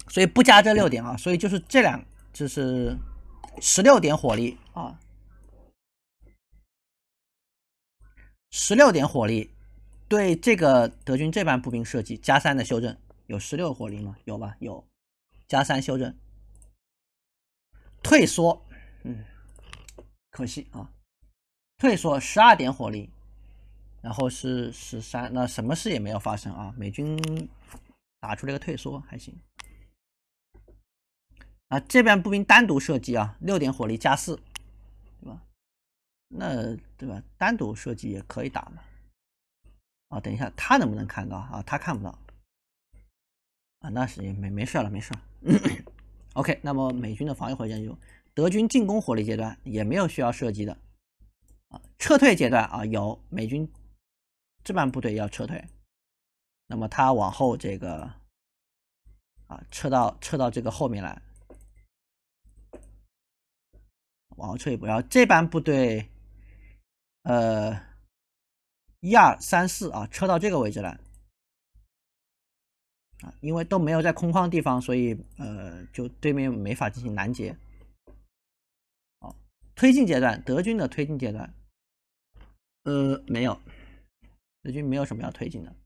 Speaker 1: 所以不加这六点啊，所以就是这两就是十六点火力啊，十六点火力。对这个德军这半步兵设计加三的修正有十六火力吗？有吧？有，加三修正。退缩，嗯，可惜啊，退缩十二点火力，然后是十三，那什么事也没有发生啊。美军打出这个退缩还行啊。这边步兵单独射击啊，六点火力加四，对吧？那对吧？单独射击也可以打嘛。啊，等一下，他能不能看到啊？他看不到，啊，那是也没没事了，没事。OK，那么美军的防御火力就，德军进攻火力阶段也没有需要射击的啊。撤退阶段啊，有美军这半部队要撤退，那么他往后这个啊，撤到撤到这个后面来，往后撤一步。然后这半部队，呃。一二三四啊，撤到这个位置来啊，因为都没有在空旷地方，所以呃，就对面没法进行拦截。推进阶段，德军的推进阶段，
Speaker 2: 呃，没有，德军没有什么要推进的。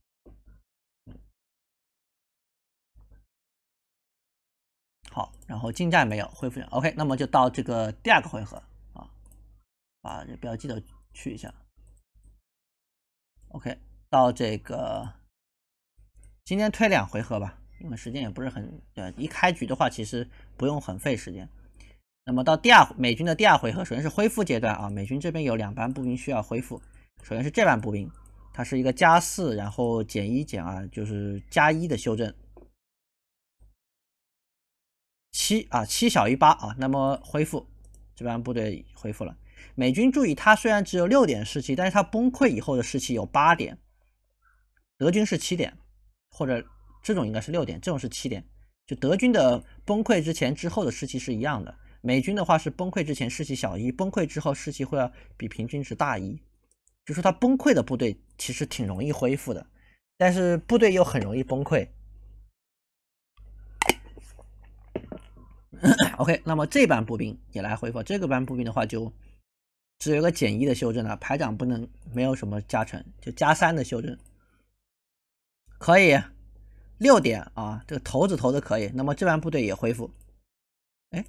Speaker 1: 好，然后进站没有恢复 o k 那么就到这个第二个回合啊，把这标记的去一下。OK，到这个今天推两回合吧，因为时间也不是很对。一开局的话，其实不用很费时间。那么到第二美军的第二回合，首先是恢复阶段啊，美军这边有两班步兵需要恢复。首先是这班步兵，它是一个加四，然后减一减二，就是加一的修正。七啊，七小于八啊，那么恢复这班部队恢复了。美军注意，它虽然只有六点士气，但是它崩溃以后的士气有八点。德军是七点，或者这种应该是六点，这种是七点。就德军的崩溃之前、之后的士气是一样的。美军的话是崩溃之前士气小一，崩溃之后士气会要比平均值大一。就说它崩溃的部队其实挺容易恢复的，但是部队又很容易崩溃。OK，那么这班步兵也来恢复。这个班步兵的话就。只有个减一的修正了，排长不能没有什么加成，就加三的修正可以六点啊，这个投子投的可以，那么这班部队也恢复，哎，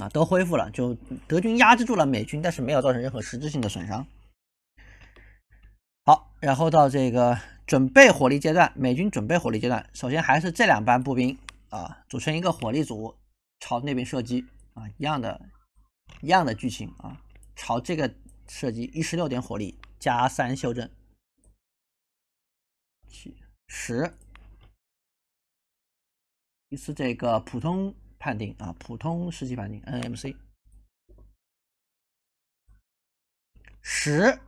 Speaker 1: 啊都恢复了，就德军压制住了美军，但是没有造成任何实质性的损伤。好，然后到这个准备火力阶段，美军准备火力阶段，首先还是这两班步兵啊组成一个火力组。朝那边射击啊，一样的，一样的剧情啊。朝这个射击，一十六点火力加三修正，七十
Speaker 2: 一次这个普通判定啊，普通实际判定 NMC 十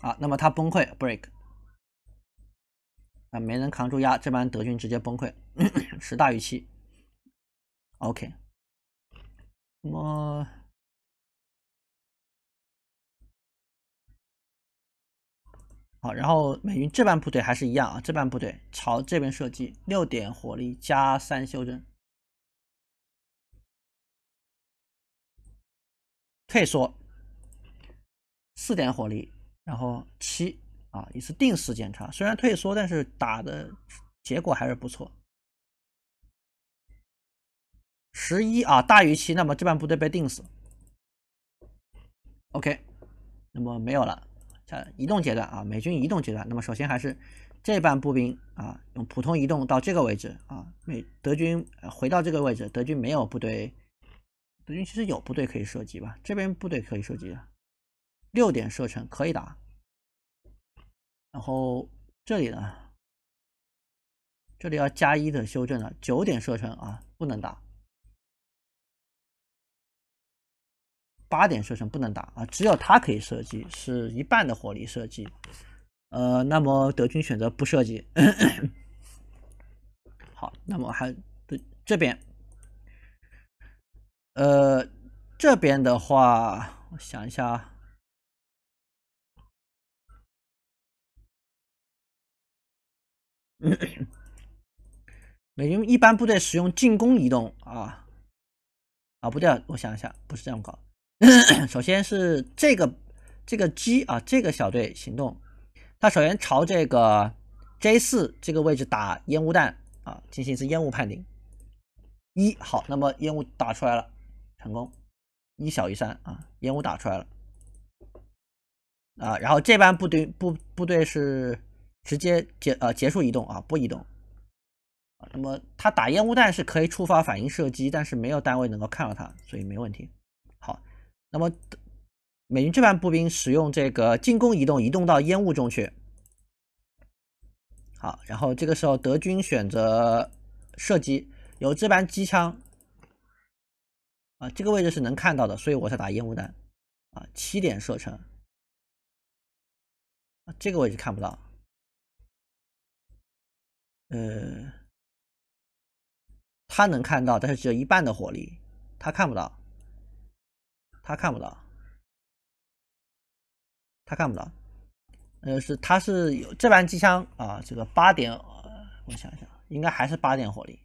Speaker 1: 啊，那么它崩溃 break。没能扛住压，这班德军直接崩溃，十大于七。OK，
Speaker 2: 那么
Speaker 1: 好，然后美军这半部队还是一样啊，这半部队朝这边射击，六点火力加三修正，退缩四点火力，然后七。啊，一次定时检查，虽然退缩，但是打的结果还是不错。十一啊，大于七，那么这半部队被定死。OK，那么没有了。在移动阶段啊，美军移动阶段，那么首先还是这半步兵啊，用普通移动到这个位置啊，美德军回到这个位置，德军没有部队，德军其实有部队可以射击吧？这边部队可以射击啊，六点射程可以打。然后这里呢，这里要加一的修正了。九点射程啊，不能打。八点射程不能打啊，只有它可以射击，是一半的火力射击。呃，那么德军选择不射击。好，那么还对这边，呃，这边的话，我想一下啊。美军一般部队使用进攻移动啊啊，不对，我想一下，不是这样搞。首先是这个这个 G 啊，这个小队行动，他首先朝这个 J 四这个位置打烟雾弹啊，进行一次烟雾判定。一好，那么烟雾打出来了，成功。一小于三啊，烟雾打出来了啊，然后这班部队部部队是。直接结呃结束移动啊，不移动啊。那么他打烟雾弹是可以触发反应射击，但是没有单位能够看到他，所以没问题。好，那么美军这班步兵使用这个进攻移动，移动到烟雾中去。好，然后这个时候德军选择射击，有这班机枪啊，这个位置是能看到的，所以我才打烟雾弹啊，七点射程
Speaker 2: 啊，这个位置看不到。呃，他能看到，但是只有一半的火
Speaker 1: 力，他看不到，他看不到，他看不到，呃，是他是有这班机枪啊，这个八点，我想想，应该还是八点火力。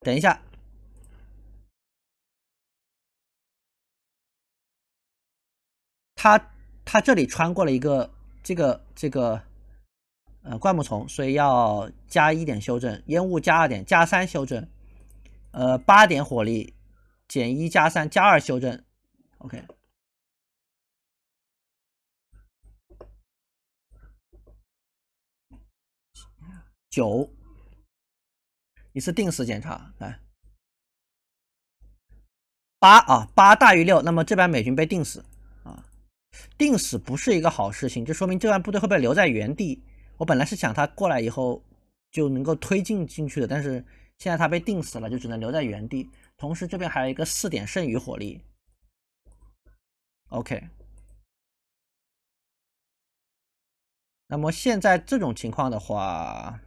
Speaker 1: 等一下，他他这里穿过了一个这个这个。呃，灌木丛，所以要加一点修正。烟雾加二点，加三修正。呃，八点火力减一加三加二修正。OK。
Speaker 2: 九，一次定
Speaker 1: 死检查来。八啊，八大于六，那么这边美军被定死啊。定死不是一个好事情，这说明这班部队会被留在原地。我本来是想他过来以后就能够推进进去的，但是现在他被定死了，就只能留在原地。同时，这边还有一个四点剩余火力。
Speaker 2: OK，那么现在这种情况的话，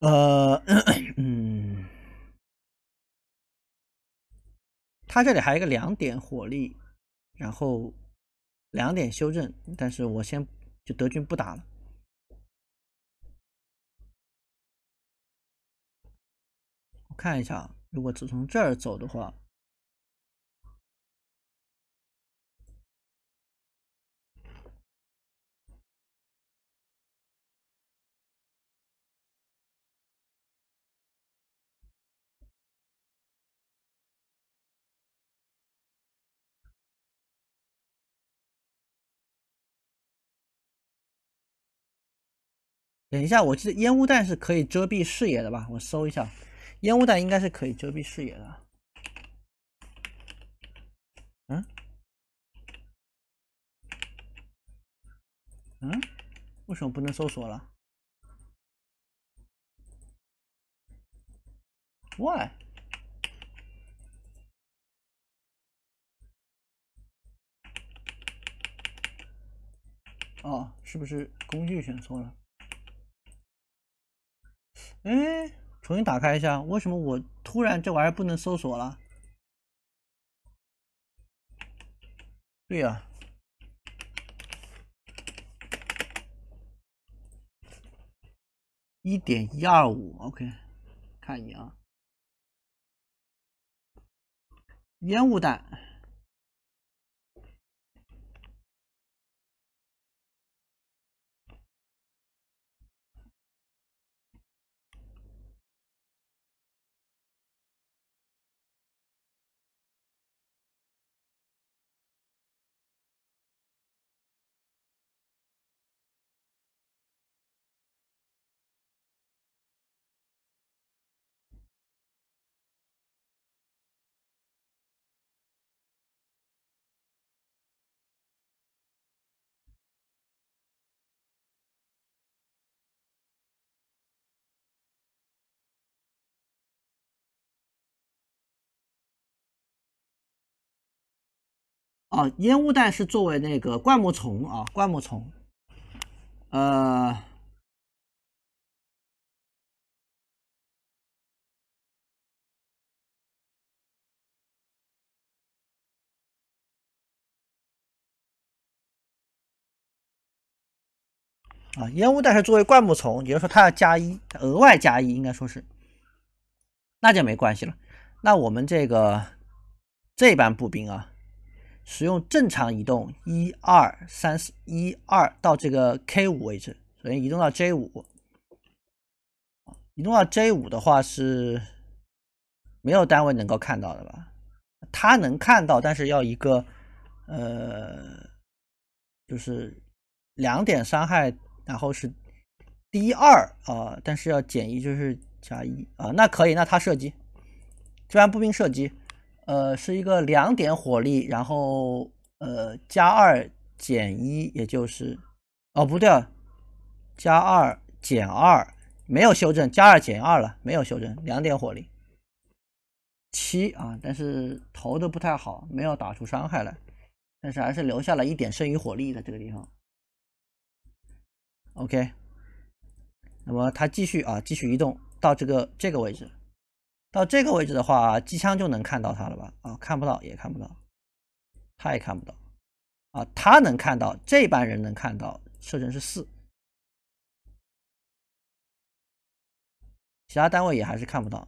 Speaker 2: 呃，嗯，
Speaker 1: 他这里还有一个两点火力，然后。两点修正，但是我先就德军不打了。
Speaker 2: 我看一下，如果只从这儿走的话。
Speaker 1: 等一下，我记得烟雾弹是可以遮蔽视野的吧？我搜一下，烟雾弹应该是可以遮蔽视野的。嗯，
Speaker 2: 嗯，为什么不能搜索了？Why？
Speaker 1: 哦，是不是工具选错了？哎，重新打开一下，为什么我突然这
Speaker 2: 玩意儿不能搜索了？对呀，一点一二五，OK，看一眼啊，烟雾弹。啊，烟雾弹是作为那个灌木丛啊，灌木丛，呃，啊，烟雾弹是作为灌木
Speaker 1: 丛，也就是说，它要加一，额外加一，应该说是，那就没关系了。那我们这个这班步兵啊。使用正常移动，一二三四一二到这个 K 五位置，首先移动到 J 五移动到 J 五的话是没有单位能够看到的吧？他能看到，但是要一个呃，就是两点伤害，然后是 D 二啊，但是要减一就是加一啊，那可以，那他射击，这边步兵射击。呃，是一个两点火力，然后呃加二减一，也就是哦不对啊，加二减二没有修正，加二减二了，没有修正，两点火力七啊，但是投的不太好，没有打出伤害来，但是还是留下了一点剩余火力在这个地方。OK，那么它继续啊，继续移动到这个这个位置。到这个位置的话，机枪就能看到他了吧？啊，看不到也看不到，他也看不到，啊，他能看到，这班人能看到，射程是四，
Speaker 2: 其他单位也还是看不到。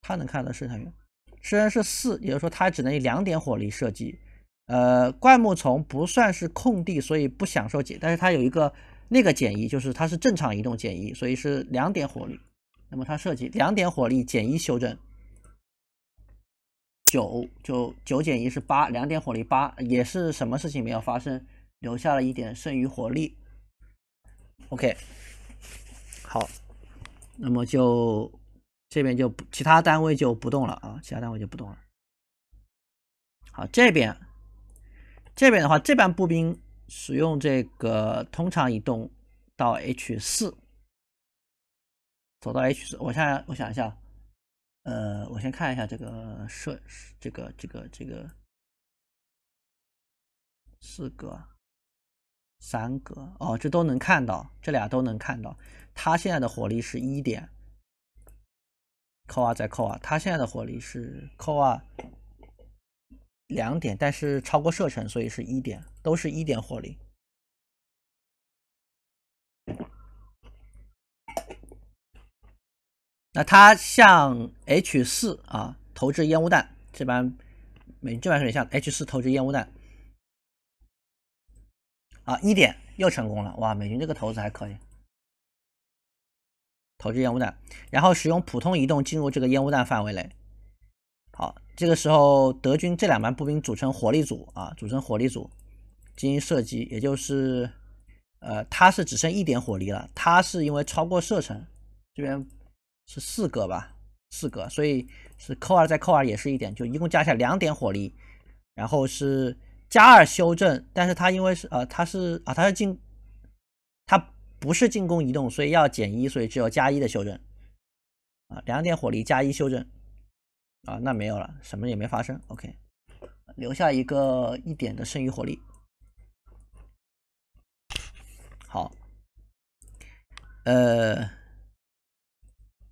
Speaker 1: 他能看到射程员，射程是四，也就是说他只能以两点火力射击。呃，灌木丛不算是空地，所以不享受解，但是他有一个。那个减一就是它是正常移动减一，所以是两点火力。那么它设计两点火力减一修正，九就九减一是八，两点火力八也是什么事情没有发生，留下了一点剩余火力。OK，好，那么就这边就不其他单位就不动了啊，其他单位就不动了。好，这边这边的话，这半步兵。使用这个通常移动到 H 四，走到 H 四。我想我想一下，呃，我先看一下这个设这个这个这个四格，三格哦，这都能看到，这俩都能看到。他现在的火力是一点，扣啊再扣啊，他现在的火力是扣啊。两点，但是超过射程，所以是一点，都是一点火力。那他向 H 四啊投掷烟雾弹，这般美这边是向 H 四投掷烟雾弹啊，一点又成功了，哇，美军这个投资还可以，投掷烟雾弹，然后使用普通移动进入这个烟雾弹范围内。这个时候，德军这两班步兵组成火力组啊，组成火力组进行射击，也就是，呃，他是只剩一点火力了。他是因为超过射程，这边是四个吧，四个，所以是扣二再扣二也是一点，就一共加起来两点火力，然后是加二修正，但是他因为是呃，他是啊，他是进，他不是进攻移动，所以要减一，所以只有加一的修正，啊，两点火力加一修正。啊，那没有了，什么也没发生。OK，留下一个一点的剩余火力。好，呃，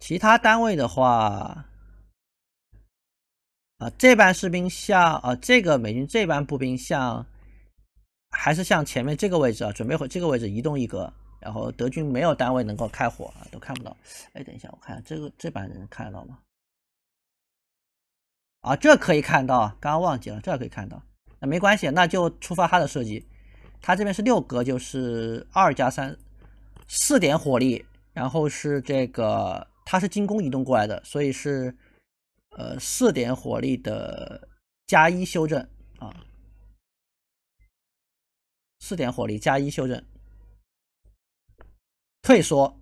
Speaker 1: 其他单位的话，啊，这班士兵向啊，这个美军这班步兵向，还是向前面这个位置啊，准备回这个位置移动一格。然后德军没有单位能够开火啊，都看不到。哎，等一下，我看这个这班人看得到吗？啊，这可以看到，刚刚忘记了，这可以看到。那没关系，那就触发它的设计。它这边是六格，就是二加三，四点火力。然后是这个，它是进攻移动过来的，所以是呃四点火力的加一修正啊。四点火力加一修正，退缩，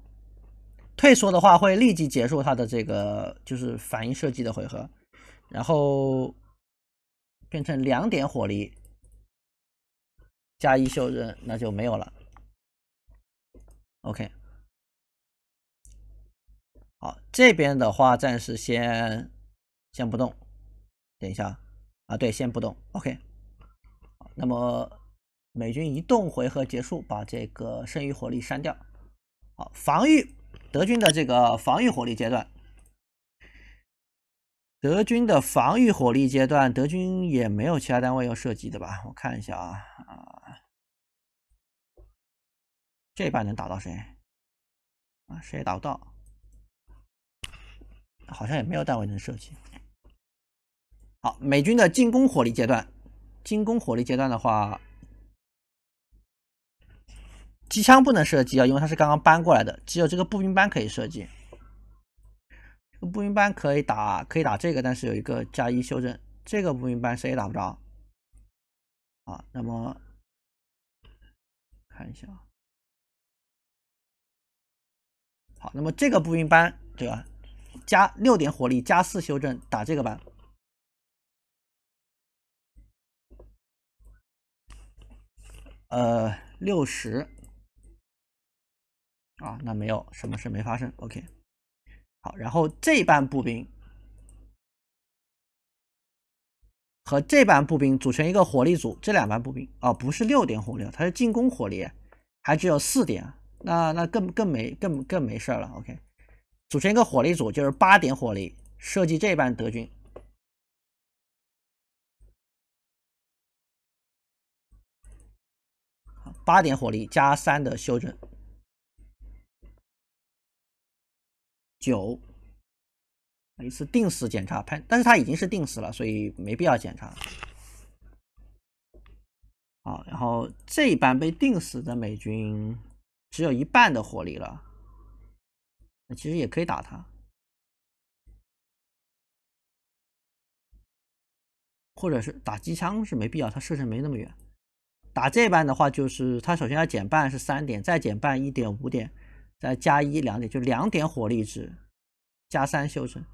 Speaker 1: 退缩的话会立即结束他的这个就是反应设计的回合。然后变成两点火力加一休正，那就没有了。OK，好，这边的话暂时先先不动，等一下啊，对，先不动。OK，那么美军移动回合结束，把这个剩余火力删掉。好，防御德军的这个防御火力阶段。德军的防御火力阶段，德军也没有其他单位要射击的吧？我看一下啊啊，这把能打到谁？啊，谁也打不到，好像也没有单位能射击。好，美军的进攻火力阶段，进攻火力阶段的话，机枪不能射击啊，因为它是刚刚搬过来的，只有这个步兵班可以射击。步兵班可以打，可以打这个，但是有一个加一修正，这个步兵班谁也打不着，啊，那么
Speaker 2: 看一下啊，好，那么这
Speaker 1: 个步兵班对吧？加六点火力，加四修正，打这个班，
Speaker 2: 呃，六十，啊，那没有什么事没发生
Speaker 1: ，OK。好，然后这班步兵和这班步兵组成一个火力组，这两班步兵啊，不是六点火力，它是进攻火力，还只有四点，那那更更没更更没事儿了。OK，组成一个火力组就是八点火力，设计这班德军，八点火力加三的修正。九，一次定死检查判，但是他已经是定死了，所以没必要检查。好，然后这半被定死的美军只有一半的火力了，
Speaker 2: 那其实也可以打他，
Speaker 1: 或者是打机枪是没必要，他射程没那么远。打这半的话，就是他首先要减半，是三点，再减半一点五点。再加一两点，就两点火力值，加三修正，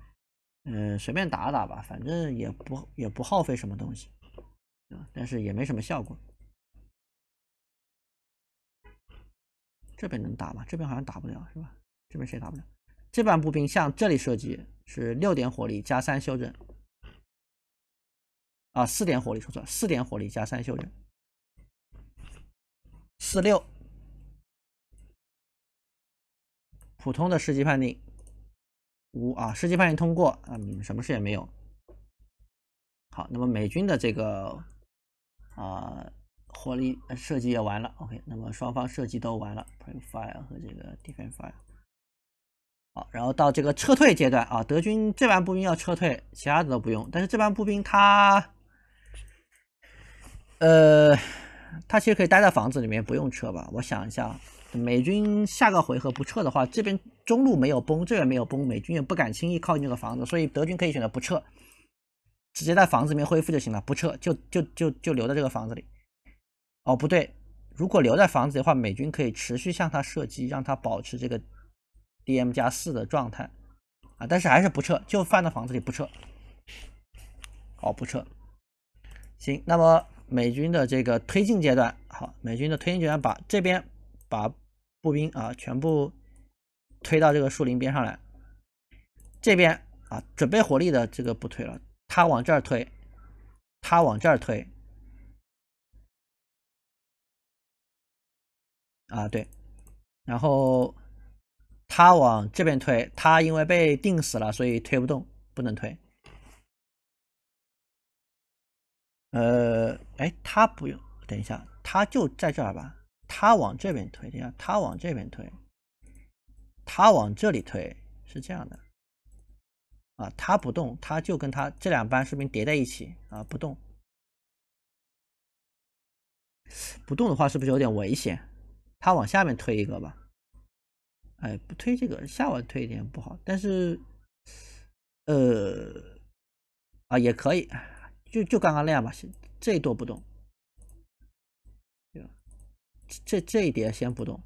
Speaker 1: 嗯，随便打打吧，反正也不也不耗费什么东西，啊，但是也没什么效果。这边能打吗？这边好像打不了，是吧？这边谁打不了？这半步兵向这里射击是六点火力加三修正，啊，四点火力说错了，四点火力加三修正，
Speaker 2: 四六。普通的实际判
Speaker 1: 定，无啊，实际判定通过，嗯，什么事也没有。好，那么美军的这个啊火力设计也完了，OK，那么双方设计都完了 p r e fire 和这个 defend fire。好，然后到这个撤退阶段啊，德军这班步兵要撤退，其他的都不用，但是这班步兵他，呃。他其实可以待在房子里面不用撤吧？我想一下，美军下个回合不撤的话，这边中路没有崩，这边没有崩，美军也不敢轻易靠近这个房子，所以德军可以选择不撤，直接在房子里面恢复就行了，不撤就就就就留在这个房子里。哦，不对，如果留在房子的话，美军可以持续向他射击，让他保持这个 DM 加四的状态啊，但是还是不撤，就放在房子里不撤。哦，不撤，行，那么。美军的这个推进阶段，好，美军的推进阶段把这边把步兵啊全部推到这个树林边上来，这边啊准备火力的这个不推了，他往这儿推，他往这儿推，啊对，然后他往这边推，他因为被定死了，所以推不动，不能推。呃，哎，他不用，等一下，他就在这儿吧。他往这边推，等一下，他往这边推，他往这里推，是这样的。啊，他不动，他就跟他这两班士兵叠在一起啊？不动，不动的话是不是有点危险？他往下面推一个吧。哎，不推这个，下往推一点不好，但是，呃，啊，也可以。就就刚刚那样吧，这一朵不动，对吧？这这一点先不动，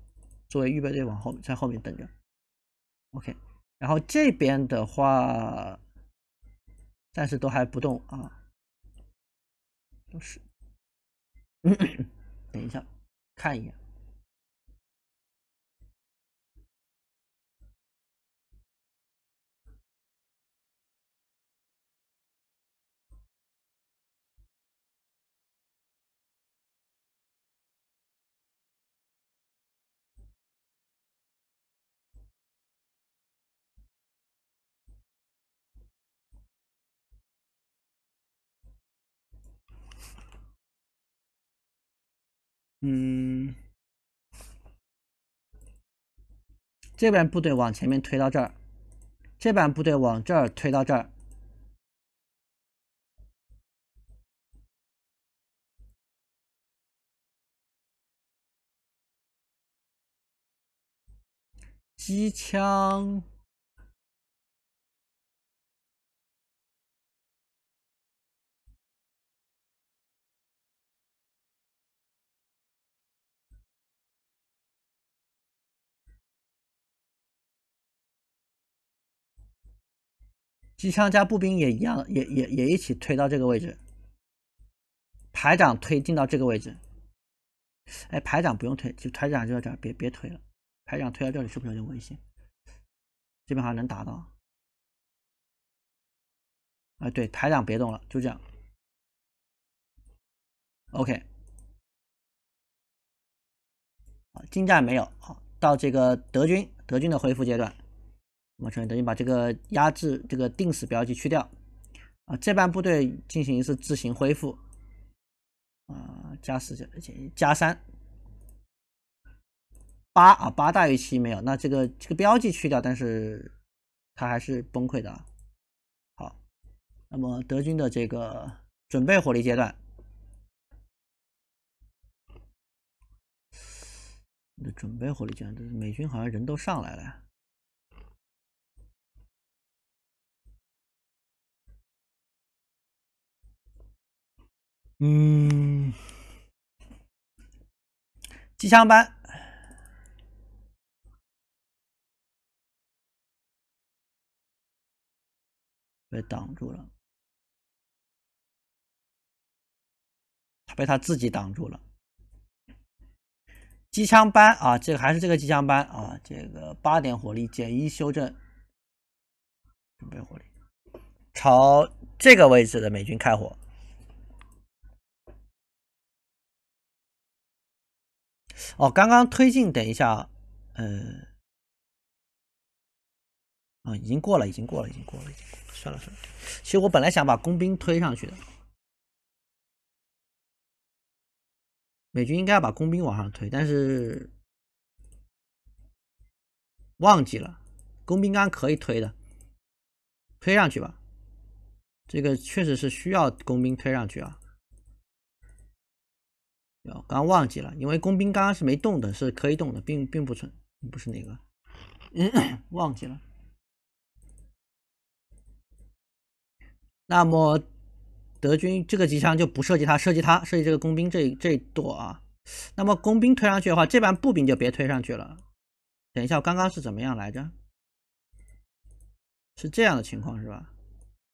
Speaker 1: 作为预备队往后面在后面等着。OK，然后这边的话暂时都还不动啊，都是。等一下，
Speaker 2: 看一眼。嗯，
Speaker 1: 这边部队往前面推到这儿，这边部队往这儿推到这儿，
Speaker 2: 机枪。
Speaker 1: 机枪加步兵也一样，也也也一起推到这个位置。排长推进到这个位置，哎，排长不用推，就排长就在这别别推了。排长推到这里是不是有点危险？
Speaker 2: 基本上能打到。哎，对，排长别动了，就这样。OK。
Speaker 1: 好，进站没有？好，到这个德军，德军的恢复阶段。我们确认，德军把这个压制这个定死标记去掉啊，这半部队进行一次自行恢复啊，加四加加三八啊，八大于七没有，那这个这个标记去掉，但是它还是崩溃的。好，那么德军的这
Speaker 2: 个准备火力阶段，准备火力阶段，美军好像人都上来了呀。嗯，机枪班被挡住了，
Speaker 1: 他被他自己挡住了。机枪班啊，这个还是这个机枪班啊，这个八点火力减一修正，准备火力，朝这个位置的美军开火。哦，刚刚推进，等一下，嗯，啊，已经过了，已经过了，已经过了，算了算了。其实我本来想把工兵推上
Speaker 2: 去的，美军应该要把工兵往上
Speaker 1: 推，但是忘记了，工兵刚可以推的，推上去吧，这个确实是需要工兵推上去啊。刚忘记了，因为工兵刚刚是没动的，是可以动的，并并不存，不是那个，忘记了。那么德军这个机枪就不射击他，射击他，射击这个工兵这这一垛啊。那么工兵推上去的话，这班步兵就别推上去了。等一下，刚刚是怎么样来着？是这样的情况是吧？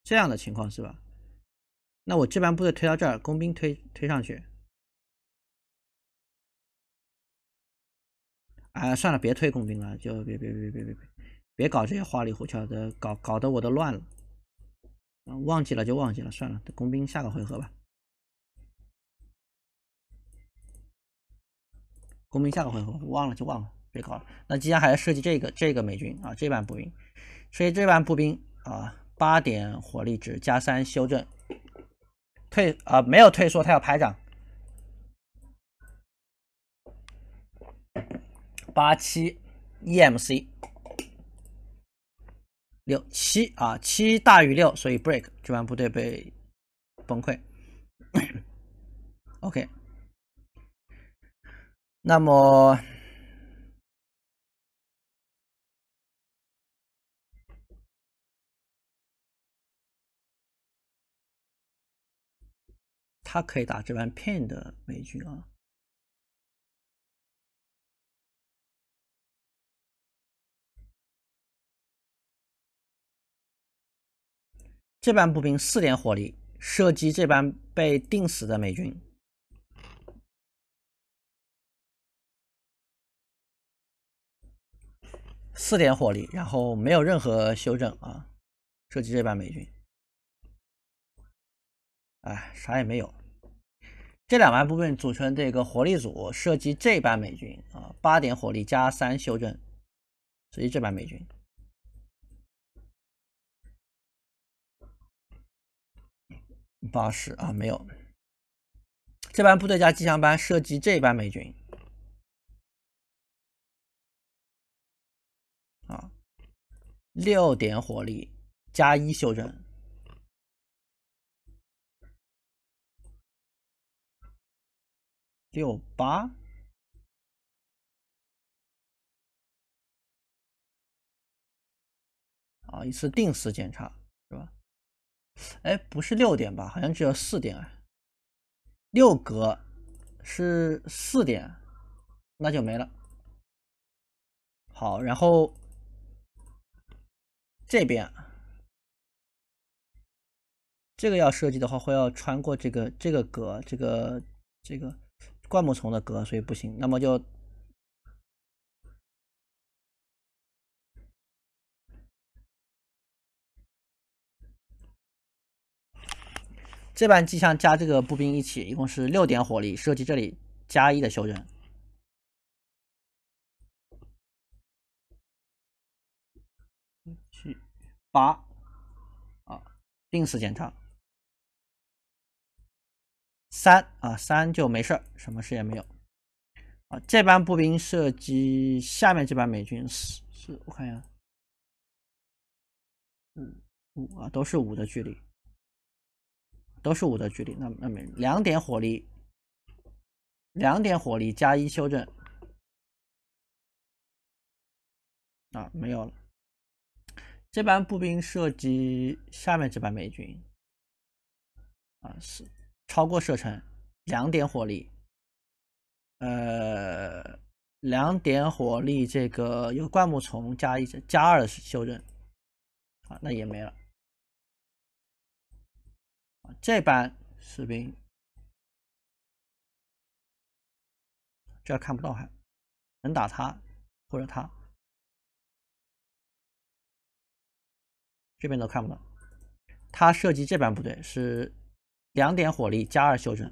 Speaker 1: 这样的情况是吧？
Speaker 2: 那我这班部队推到这儿，工兵推推上去。
Speaker 1: 啊，算了，别推工兵了，就别别别别别别搞这些花里胡哨的，搞搞得我都乱了。啊，忘记了就忘记了，算了，等工兵下个回合吧。工兵下个回合，忘了就忘了，别搞了。那即将还要设计这个这个美军啊，这班步兵，所以这班步兵啊，八点火力值加三修正，退啊没有退缩，他要排长。八七，EMC 六七啊，七大于六，所以 break 这班部队被崩溃。OK，
Speaker 2: 那么他可以打这班骗的美军啊。这班步兵四点火力射击这班被定死的美军，四点火力，然后没
Speaker 1: 有任何修正啊，射击这班美军，哎，啥也没有。这两班部分组成这个火力组射击这班美军啊，八点火力加三修正，射击这班美军。
Speaker 2: 八十啊，没有这班部队加机枪班射击这班美军啊，六点火力加一修正六八
Speaker 1: 啊，一次定时检查。哎，不是六点吧？好像只有四点啊。六格是四点，
Speaker 2: 那就没了。好，然后
Speaker 1: 这边这个要设计的话，会要穿过这个这个格，这个这个灌木丛的格，所以不行。那么就。这班机枪加这个步兵一起，一共是六点火力射击。这里加一的修正，
Speaker 2: 七八啊，定时检查
Speaker 1: 三啊三就没事什么事也没有啊。这班步兵射击下面这班美军是是，我看一下，五五啊，都是五的距离。
Speaker 2: 都是五的距离，那那没两点火力，两点火力加一修正啊，没有了。
Speaker 1: 这班步兵射击下面这班美军啊，是超过射程，两点火力，呃，两点火力这个有灌木丛加一加二的修正，啊，那也没了。这
Speaker 2: 班士兵，这看不到还能打他或者他，
Speaker 1: 这边都看不到。他射击这班部队是两点火力加二修正，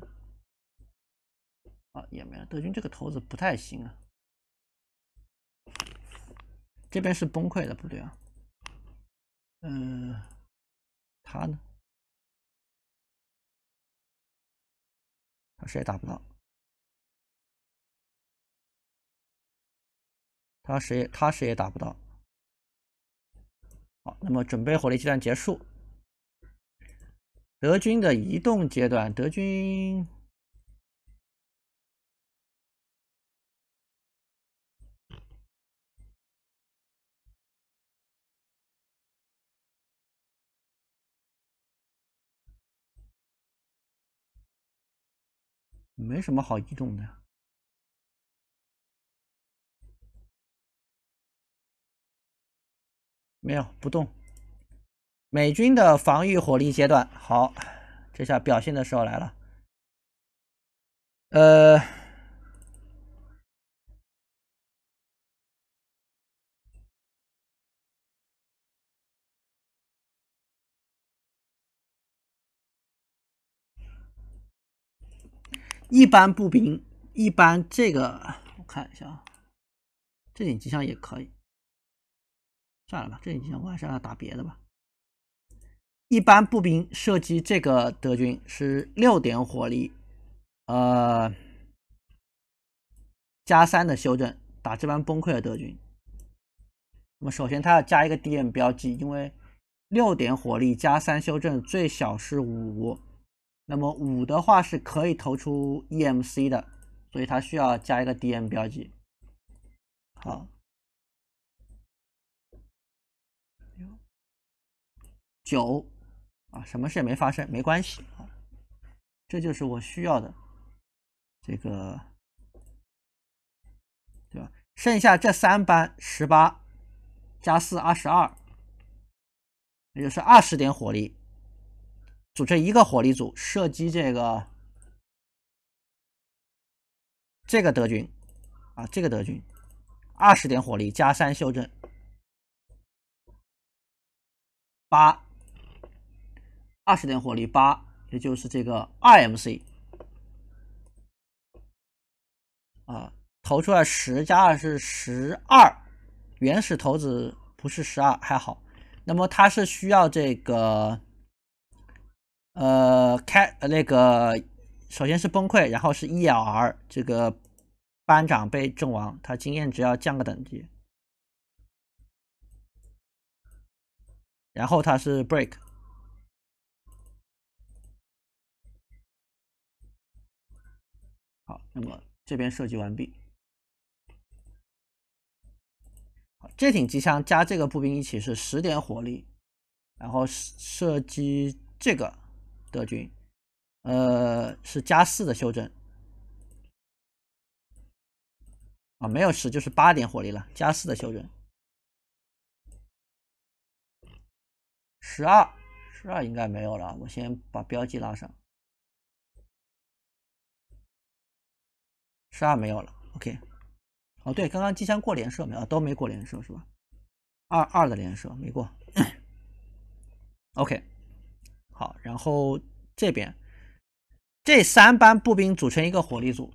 Speaker 1: 啊，也没了。德军这个头子不太行啊。这边是崩溃的部队啊，
Speaker 2: 嗯，他呢？他谁也打不到，他谁他谁也打不到。好，那么准备火力阶段结束，德军的移动阶段，德军。没什么好移动的，
Speaker 1: 没有不动。美军的防御火力阶段，好，这下表现的时候来了，呃。一般步兵，一般这个我看一下啊，这点机枪也可以，算了吧，这点机枪我还是要打别的吧。一般步兵射击这个德军是六点火力，呃，加三的修正，打这般崩溃的德军。那么首先他要加一个 DM 标记，因为六点火力加三修正最小是五。那么五的话是可以投出 EMC 的，所以它需要加一个 DM 标记。好，
Speaker 2: 九啊，什么事也没发生，没关系啊，
Speaker 1: 这就是我需要的这个，对吧？剩下这三班十八加四二十二，也就是二十点火力。组成一个火力组射击这个这个德军啊，这个德军二十点火力加三修正八，二十点火力八，也就是这个二 M C 啊，投出来十加二是十二，原始骰子不是十二还好，那么它是需要这个。呃，开那个，首先是崩溃，然后是 E L R 这个班长被阵亡，他经验值要降个等级，
Speaker 2: 然后他是 break，好，那么这边射击完毕，
Speaker 1: 好，这挺机枪加这个步兵一起是十点火力，然后射击这个。德军，呃，是加四的修正啊，没有十就是八点火力了，加四的修正。十二，十二应该没有了，我先把标记拉上。
Speaker 2: 十二没有了，OK。
Speaker 1: 哦，对，刚刚机枪过连射没有？都没过连射是吧？二二的连射没过，OK。好，然后这边这三班步兵组成一个火力组，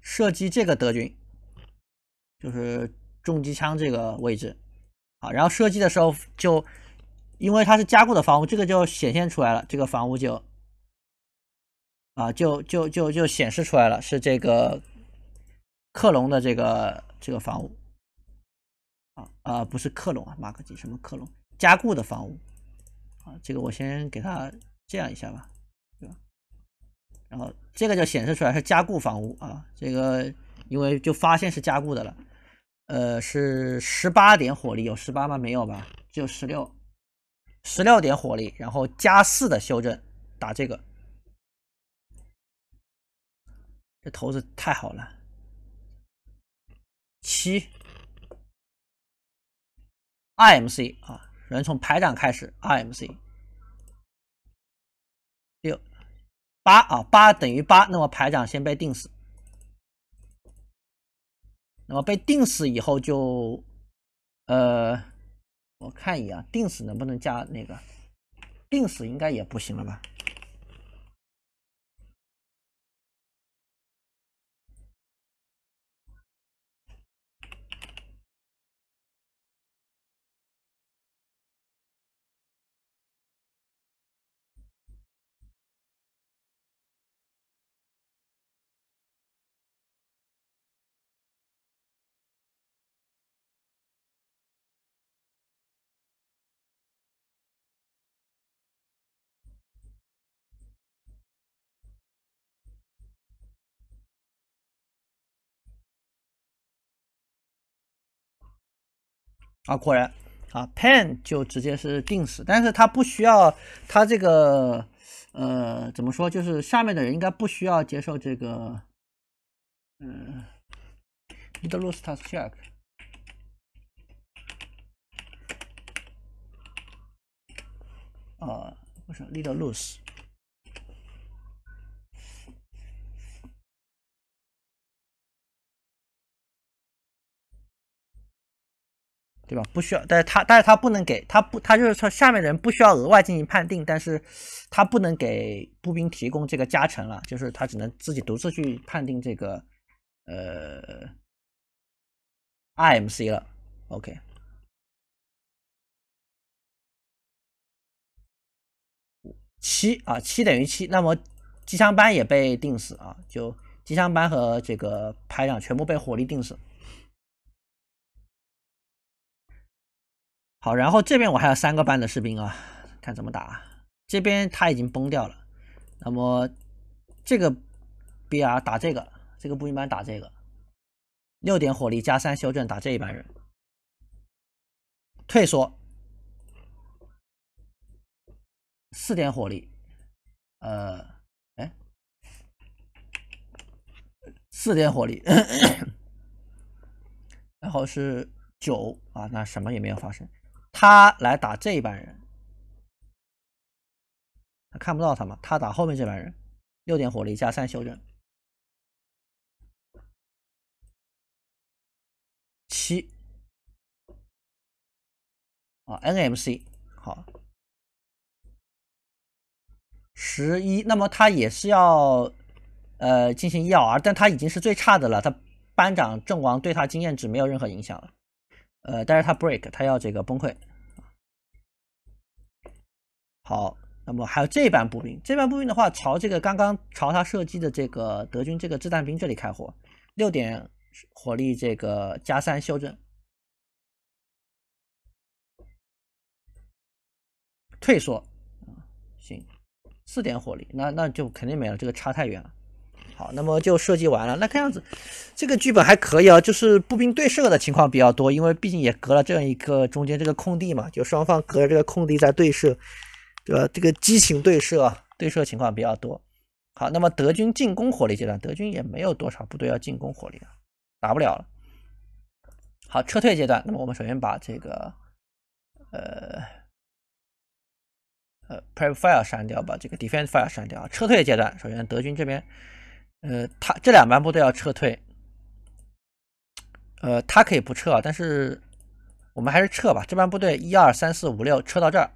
Speaker 1: 射击这个德军，就是重机枪这个位置。好，然后射击的时候就，因为它是加固的房屋，这个就显现出来了，这个房屋就，啊，就就就就显示出来了，是这个克隆的这个这个房屋。啊，不是克隆啊，马克几什么克隆？加固的房屋，啊，这个我先给它这样一下吧，对吧？然后这个就显示出来是加固房屋啊，这个因为就发现是加固的了，呃，是十八点火力，有十八吗？没有吧，只有十六，十六点火力，然后加四的修正，打这个，这头子
Speaker 2: 太好了，七。
Speaker 1: I M C 啊，人从排长开始，I M C 六八啊，八等于八，那么排长先被定死。那么被定死以后，就呃，我看一啊，定死能不能加那个定死，应该也不行了吧。啊，果然，啊，pen 就直接是定死，但是他不需要他这个，呃，怎么说，就是下面的人应该不需要接受这个，嗯，little l o s e task check，啊，不是 little loose。对吧？不需要，但是他但是他不能给他不，他就是说下面人不需要额外进行判定，但是他不能给步兵提供这个加成了，就是他只能自己独自去判定这个呃，I M C 了。O K，七啊，七等于七，那么机枪班也被定死啊，就机枪班和这个排长全部被火力定死。好，然后这边我还有三个班的士兵啊，看怎么打。这边他已经崩掉了，那么这个 BR 打这个，这个步兵班打这个，六点火力加三修正打这一班人，退缩，四点火力，呃，哎，四点火力，然后是九啊，那什么也没有发生。他来打这班人，他看不到他嘛？他打后面这班人，六点火力加三修正，七啊，NMC 好，十一。那么他也是要呃进行一奥但他已经是最差的了。他班长阵亡对他经验值没有任何影响了。呃，但是他 break，他要这个崩溃，好，那么还有这半步兵，这半步兵的话，朝这个刚刚朝他射击的这个德军这个掷弹兵这里开火，六点火力这个加三修正，退缩啊，行，四点火力，那那就肯定没了，这个差太远了。好，那么就设计完了。那看样子，这个剧本还可以啊，就是步兵对射的情况比较多，因为毕竟也隔了这样一个中间这个空地嘛，就双方隔着这个空地在对射，对吧？这个激情对射，对射情况比较多。好，那么德军进攻火力阶段，德军也没有多少部队要进攻火力啊，打不了了。好，撤退阶段，那么我们首先把这个呃呃，pre fire 删掉，把这个 d e f e n s e fire 删掉撤退阶段，首先德军这边。呃，他这两班部队要撤退，呃，他可以不撤，但是我们还是撤吧。这班部队一二三四五六撤到这儿，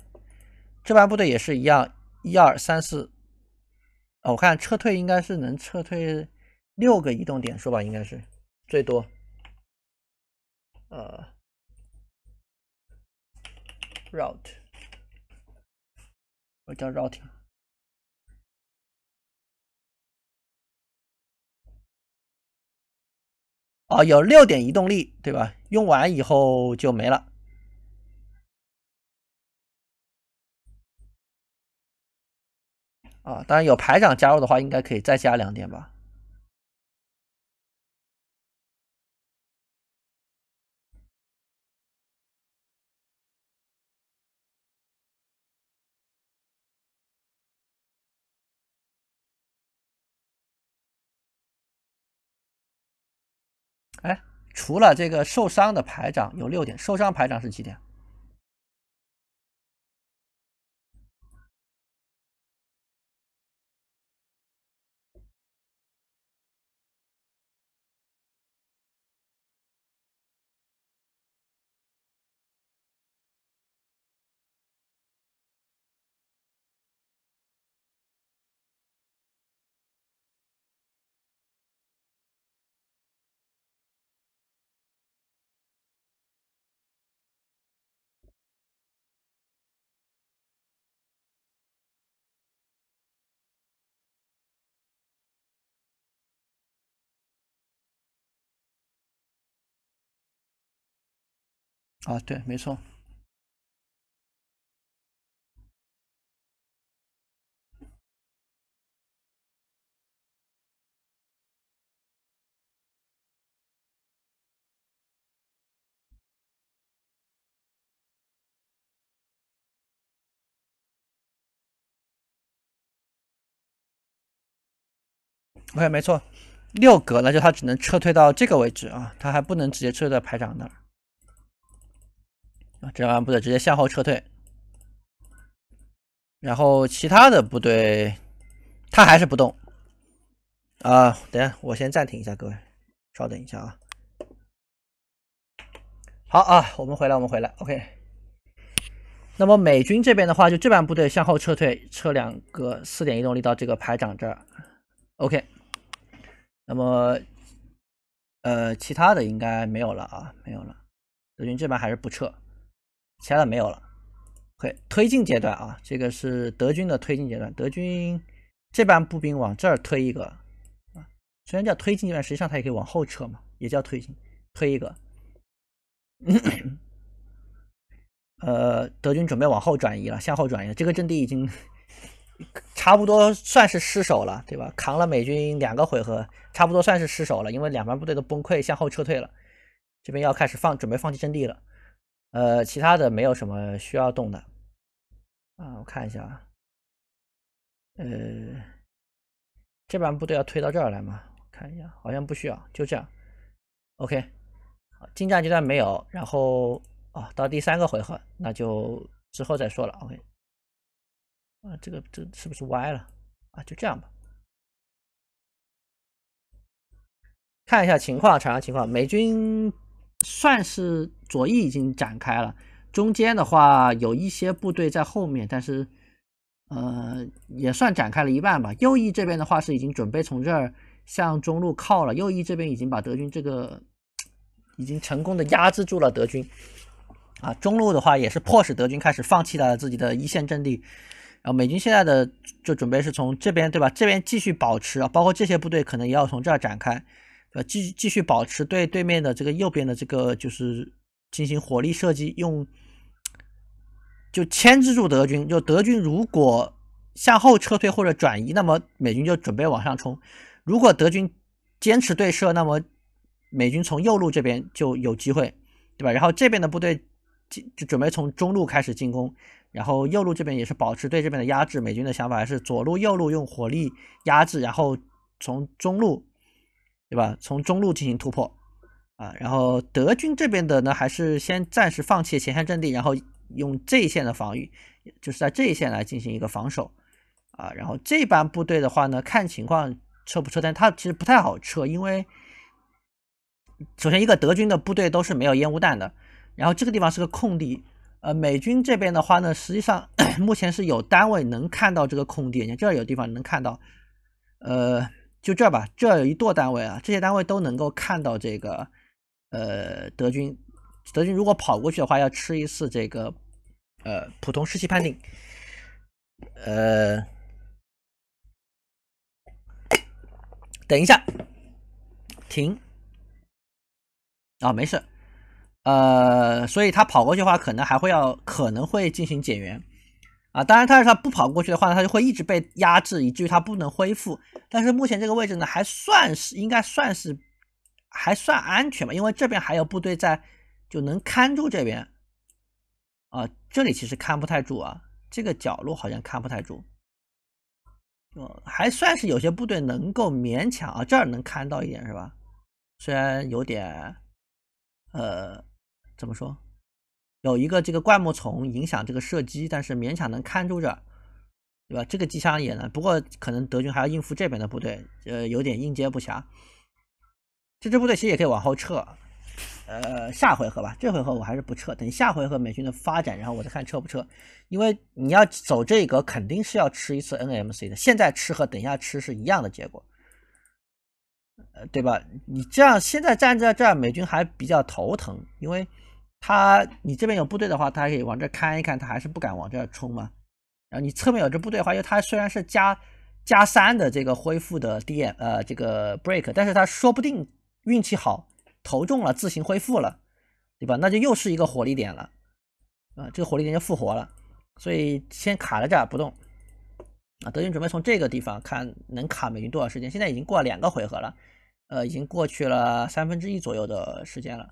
Speaker 1: 这班部队也是一样一二三四。我看撤退应该是能撤退六个移动点数吧，应该是最多。呃
Speaker 2: ，route，我叫 routing。啊，有六点移动力，对吧？用完以后就没了。啊，当然有排长加入的话，应该可以再加两点吧。哎，除了这个受伤的排长有六点，受伤排长是几点？啊，对，没错。
Speaker 1: OK，没错，六格，那就他只能撤退到这个位置啊，他还不能直接撤到排长那儿。这班部队直接向后撤退，然后其他的部队他还是不动。啊，等下我先暂停一下，各位，稍等一下啊。好啊，我们回来，我们回来。OK。那么美军这边的话，就这半部队向后撤退，撤两个四点移动力到这个排长这儿。OK。那么，呃，其他的应该没有了啊，没有了。德军这边还是不撤。其他的没有了，嘿，推进阶段啊，这个是德军的推进阶段。德军这班步兵往这儿推一个啊，虽然叫推进阶段，实际上它也可以往后撤嘛，也叫推进，推一个。呃，德军准备往后转移了，向后转移。了。这个阵地已经 差不多算是失守了，对吧？扛了美军两个回合，差不多算是失守了，因为两班部队都崩溃，向后撤退了。这边要开始放，准备放弃阵地了。呃，其他的没有什么需要动的啊，我看一下啊。呃，这边部队要推到这儿来吗？看一下，好像不需要，就这样。OK，好，进站阶段没有，然后啊，到第三个回合，那就之后再说了。OK，啊，这个这是不是歪了啊？就这样吧。看一下情况，场上情况，美军。算是左翼已经展开了，中间的话有一些部队在后面，但是，呃，也算展开了一半吧。右翼这边的话是已经准备从这儿向中路靠了，右翼这边已经把德军这个已经成功的压制住了德军，啊，中路的话也是迫使德军开始放弃了自己的一线阵地，然后美军现在的就准备是从这边对吧？这边继续保持，包括这些部队可能也要从这儿展开。呃，继继续保持对对面的这个右边的这个就是进行火力射击，用就牵制住德军。就德军如果向后撤退或者转移，那么美军就准备往上冲；如果德军坚持对射，那么美军从右路这边就有机会，对吧？然后这边的部队就准备从中路开始进攻，然后右路这边也是保持对这边的压制。美军的想法还是左路、右路用火力压制，然后从中路。对吧？从中路进行突破，啊，然后德军这边的呢，还是先暂时放弃前线阵地，然后用这一线的防御，就是在这一线来进行一个防守，啊，然后这班部队的话呢，看情况撤不撤但他其实不太好撤，因为首先一个德军的部队都是没有烟雾弹的，然后这个地方是个空地，呃，美军这边的话呢，实际上 目前是有单位能看到这个空地，你看这有地方能看到，呃。就这吧，这有一垛单位啊，这些单位都能够看到这个，呃，德军，德军如果跑过去的话，要吃一次这个，呃，普通士气判定，呃，等一下，停，啊，没事，呃，所以他跑过去的话，可能还会要，可能会进行减员。啊，当然，他他不跑过去的话呢，他就会一直被压制，以至于他不能恢复。但是目前这个位置呢，还算是应该算是还算安全吧，因为这边还有部队在，就能看住这边。啊，这里其实看不太住啊，这个角落好像看不太住。就还算是有些部队能够勉强啊，这儿能看到一点是吧？虽然有点，呃，怎么说？有一个这个灌木丛影响这个射击，但是勉强能看住着，对吧？这个机枪也能，不过可能德军还要应付这边的部队，呃，有点应接不暇。这支部队其实也可以往后撤，呃，下回合吧。这回合我还是不撤，等下回合美军的发展，然后我再看撤不撤。因为你要走这个，肯定是要吃一次 NMC 的。现在吃和等下吃是一样的结果，呃，对吧？你这样现在站在这儿，美军还比较头疼，因为。他，你这边有部队的话，他可以往这看一看，他还是不敢往这冲嘛。然后你侧面有支部队的话，因为他虽然是加加三的这个恢复的点，呃，这个 break，但是他说不定运气好投中了，自行恢复了，对吧？那就又是一个火力点了，啊，这个火力点就复活了，所以先卡在这不动。啊，德军准备从这个地方看能卡美军多少时间？现在已经过了两个回合了，呃，已经过去了三分之一左右的时间了，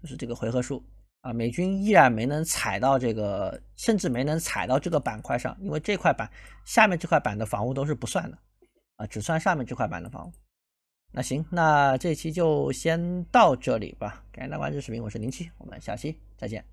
Speaker 1: 就是这个回合数。啊，美军依然没能踩到这个，甚至没能踩到这个板块上，因为这块板下面这块板的房屋都是不算的，啊，只算上面这块板的房屋。那行，那这期就先到这里吧。感谢大家关注视频，我是零七，我们下期再见。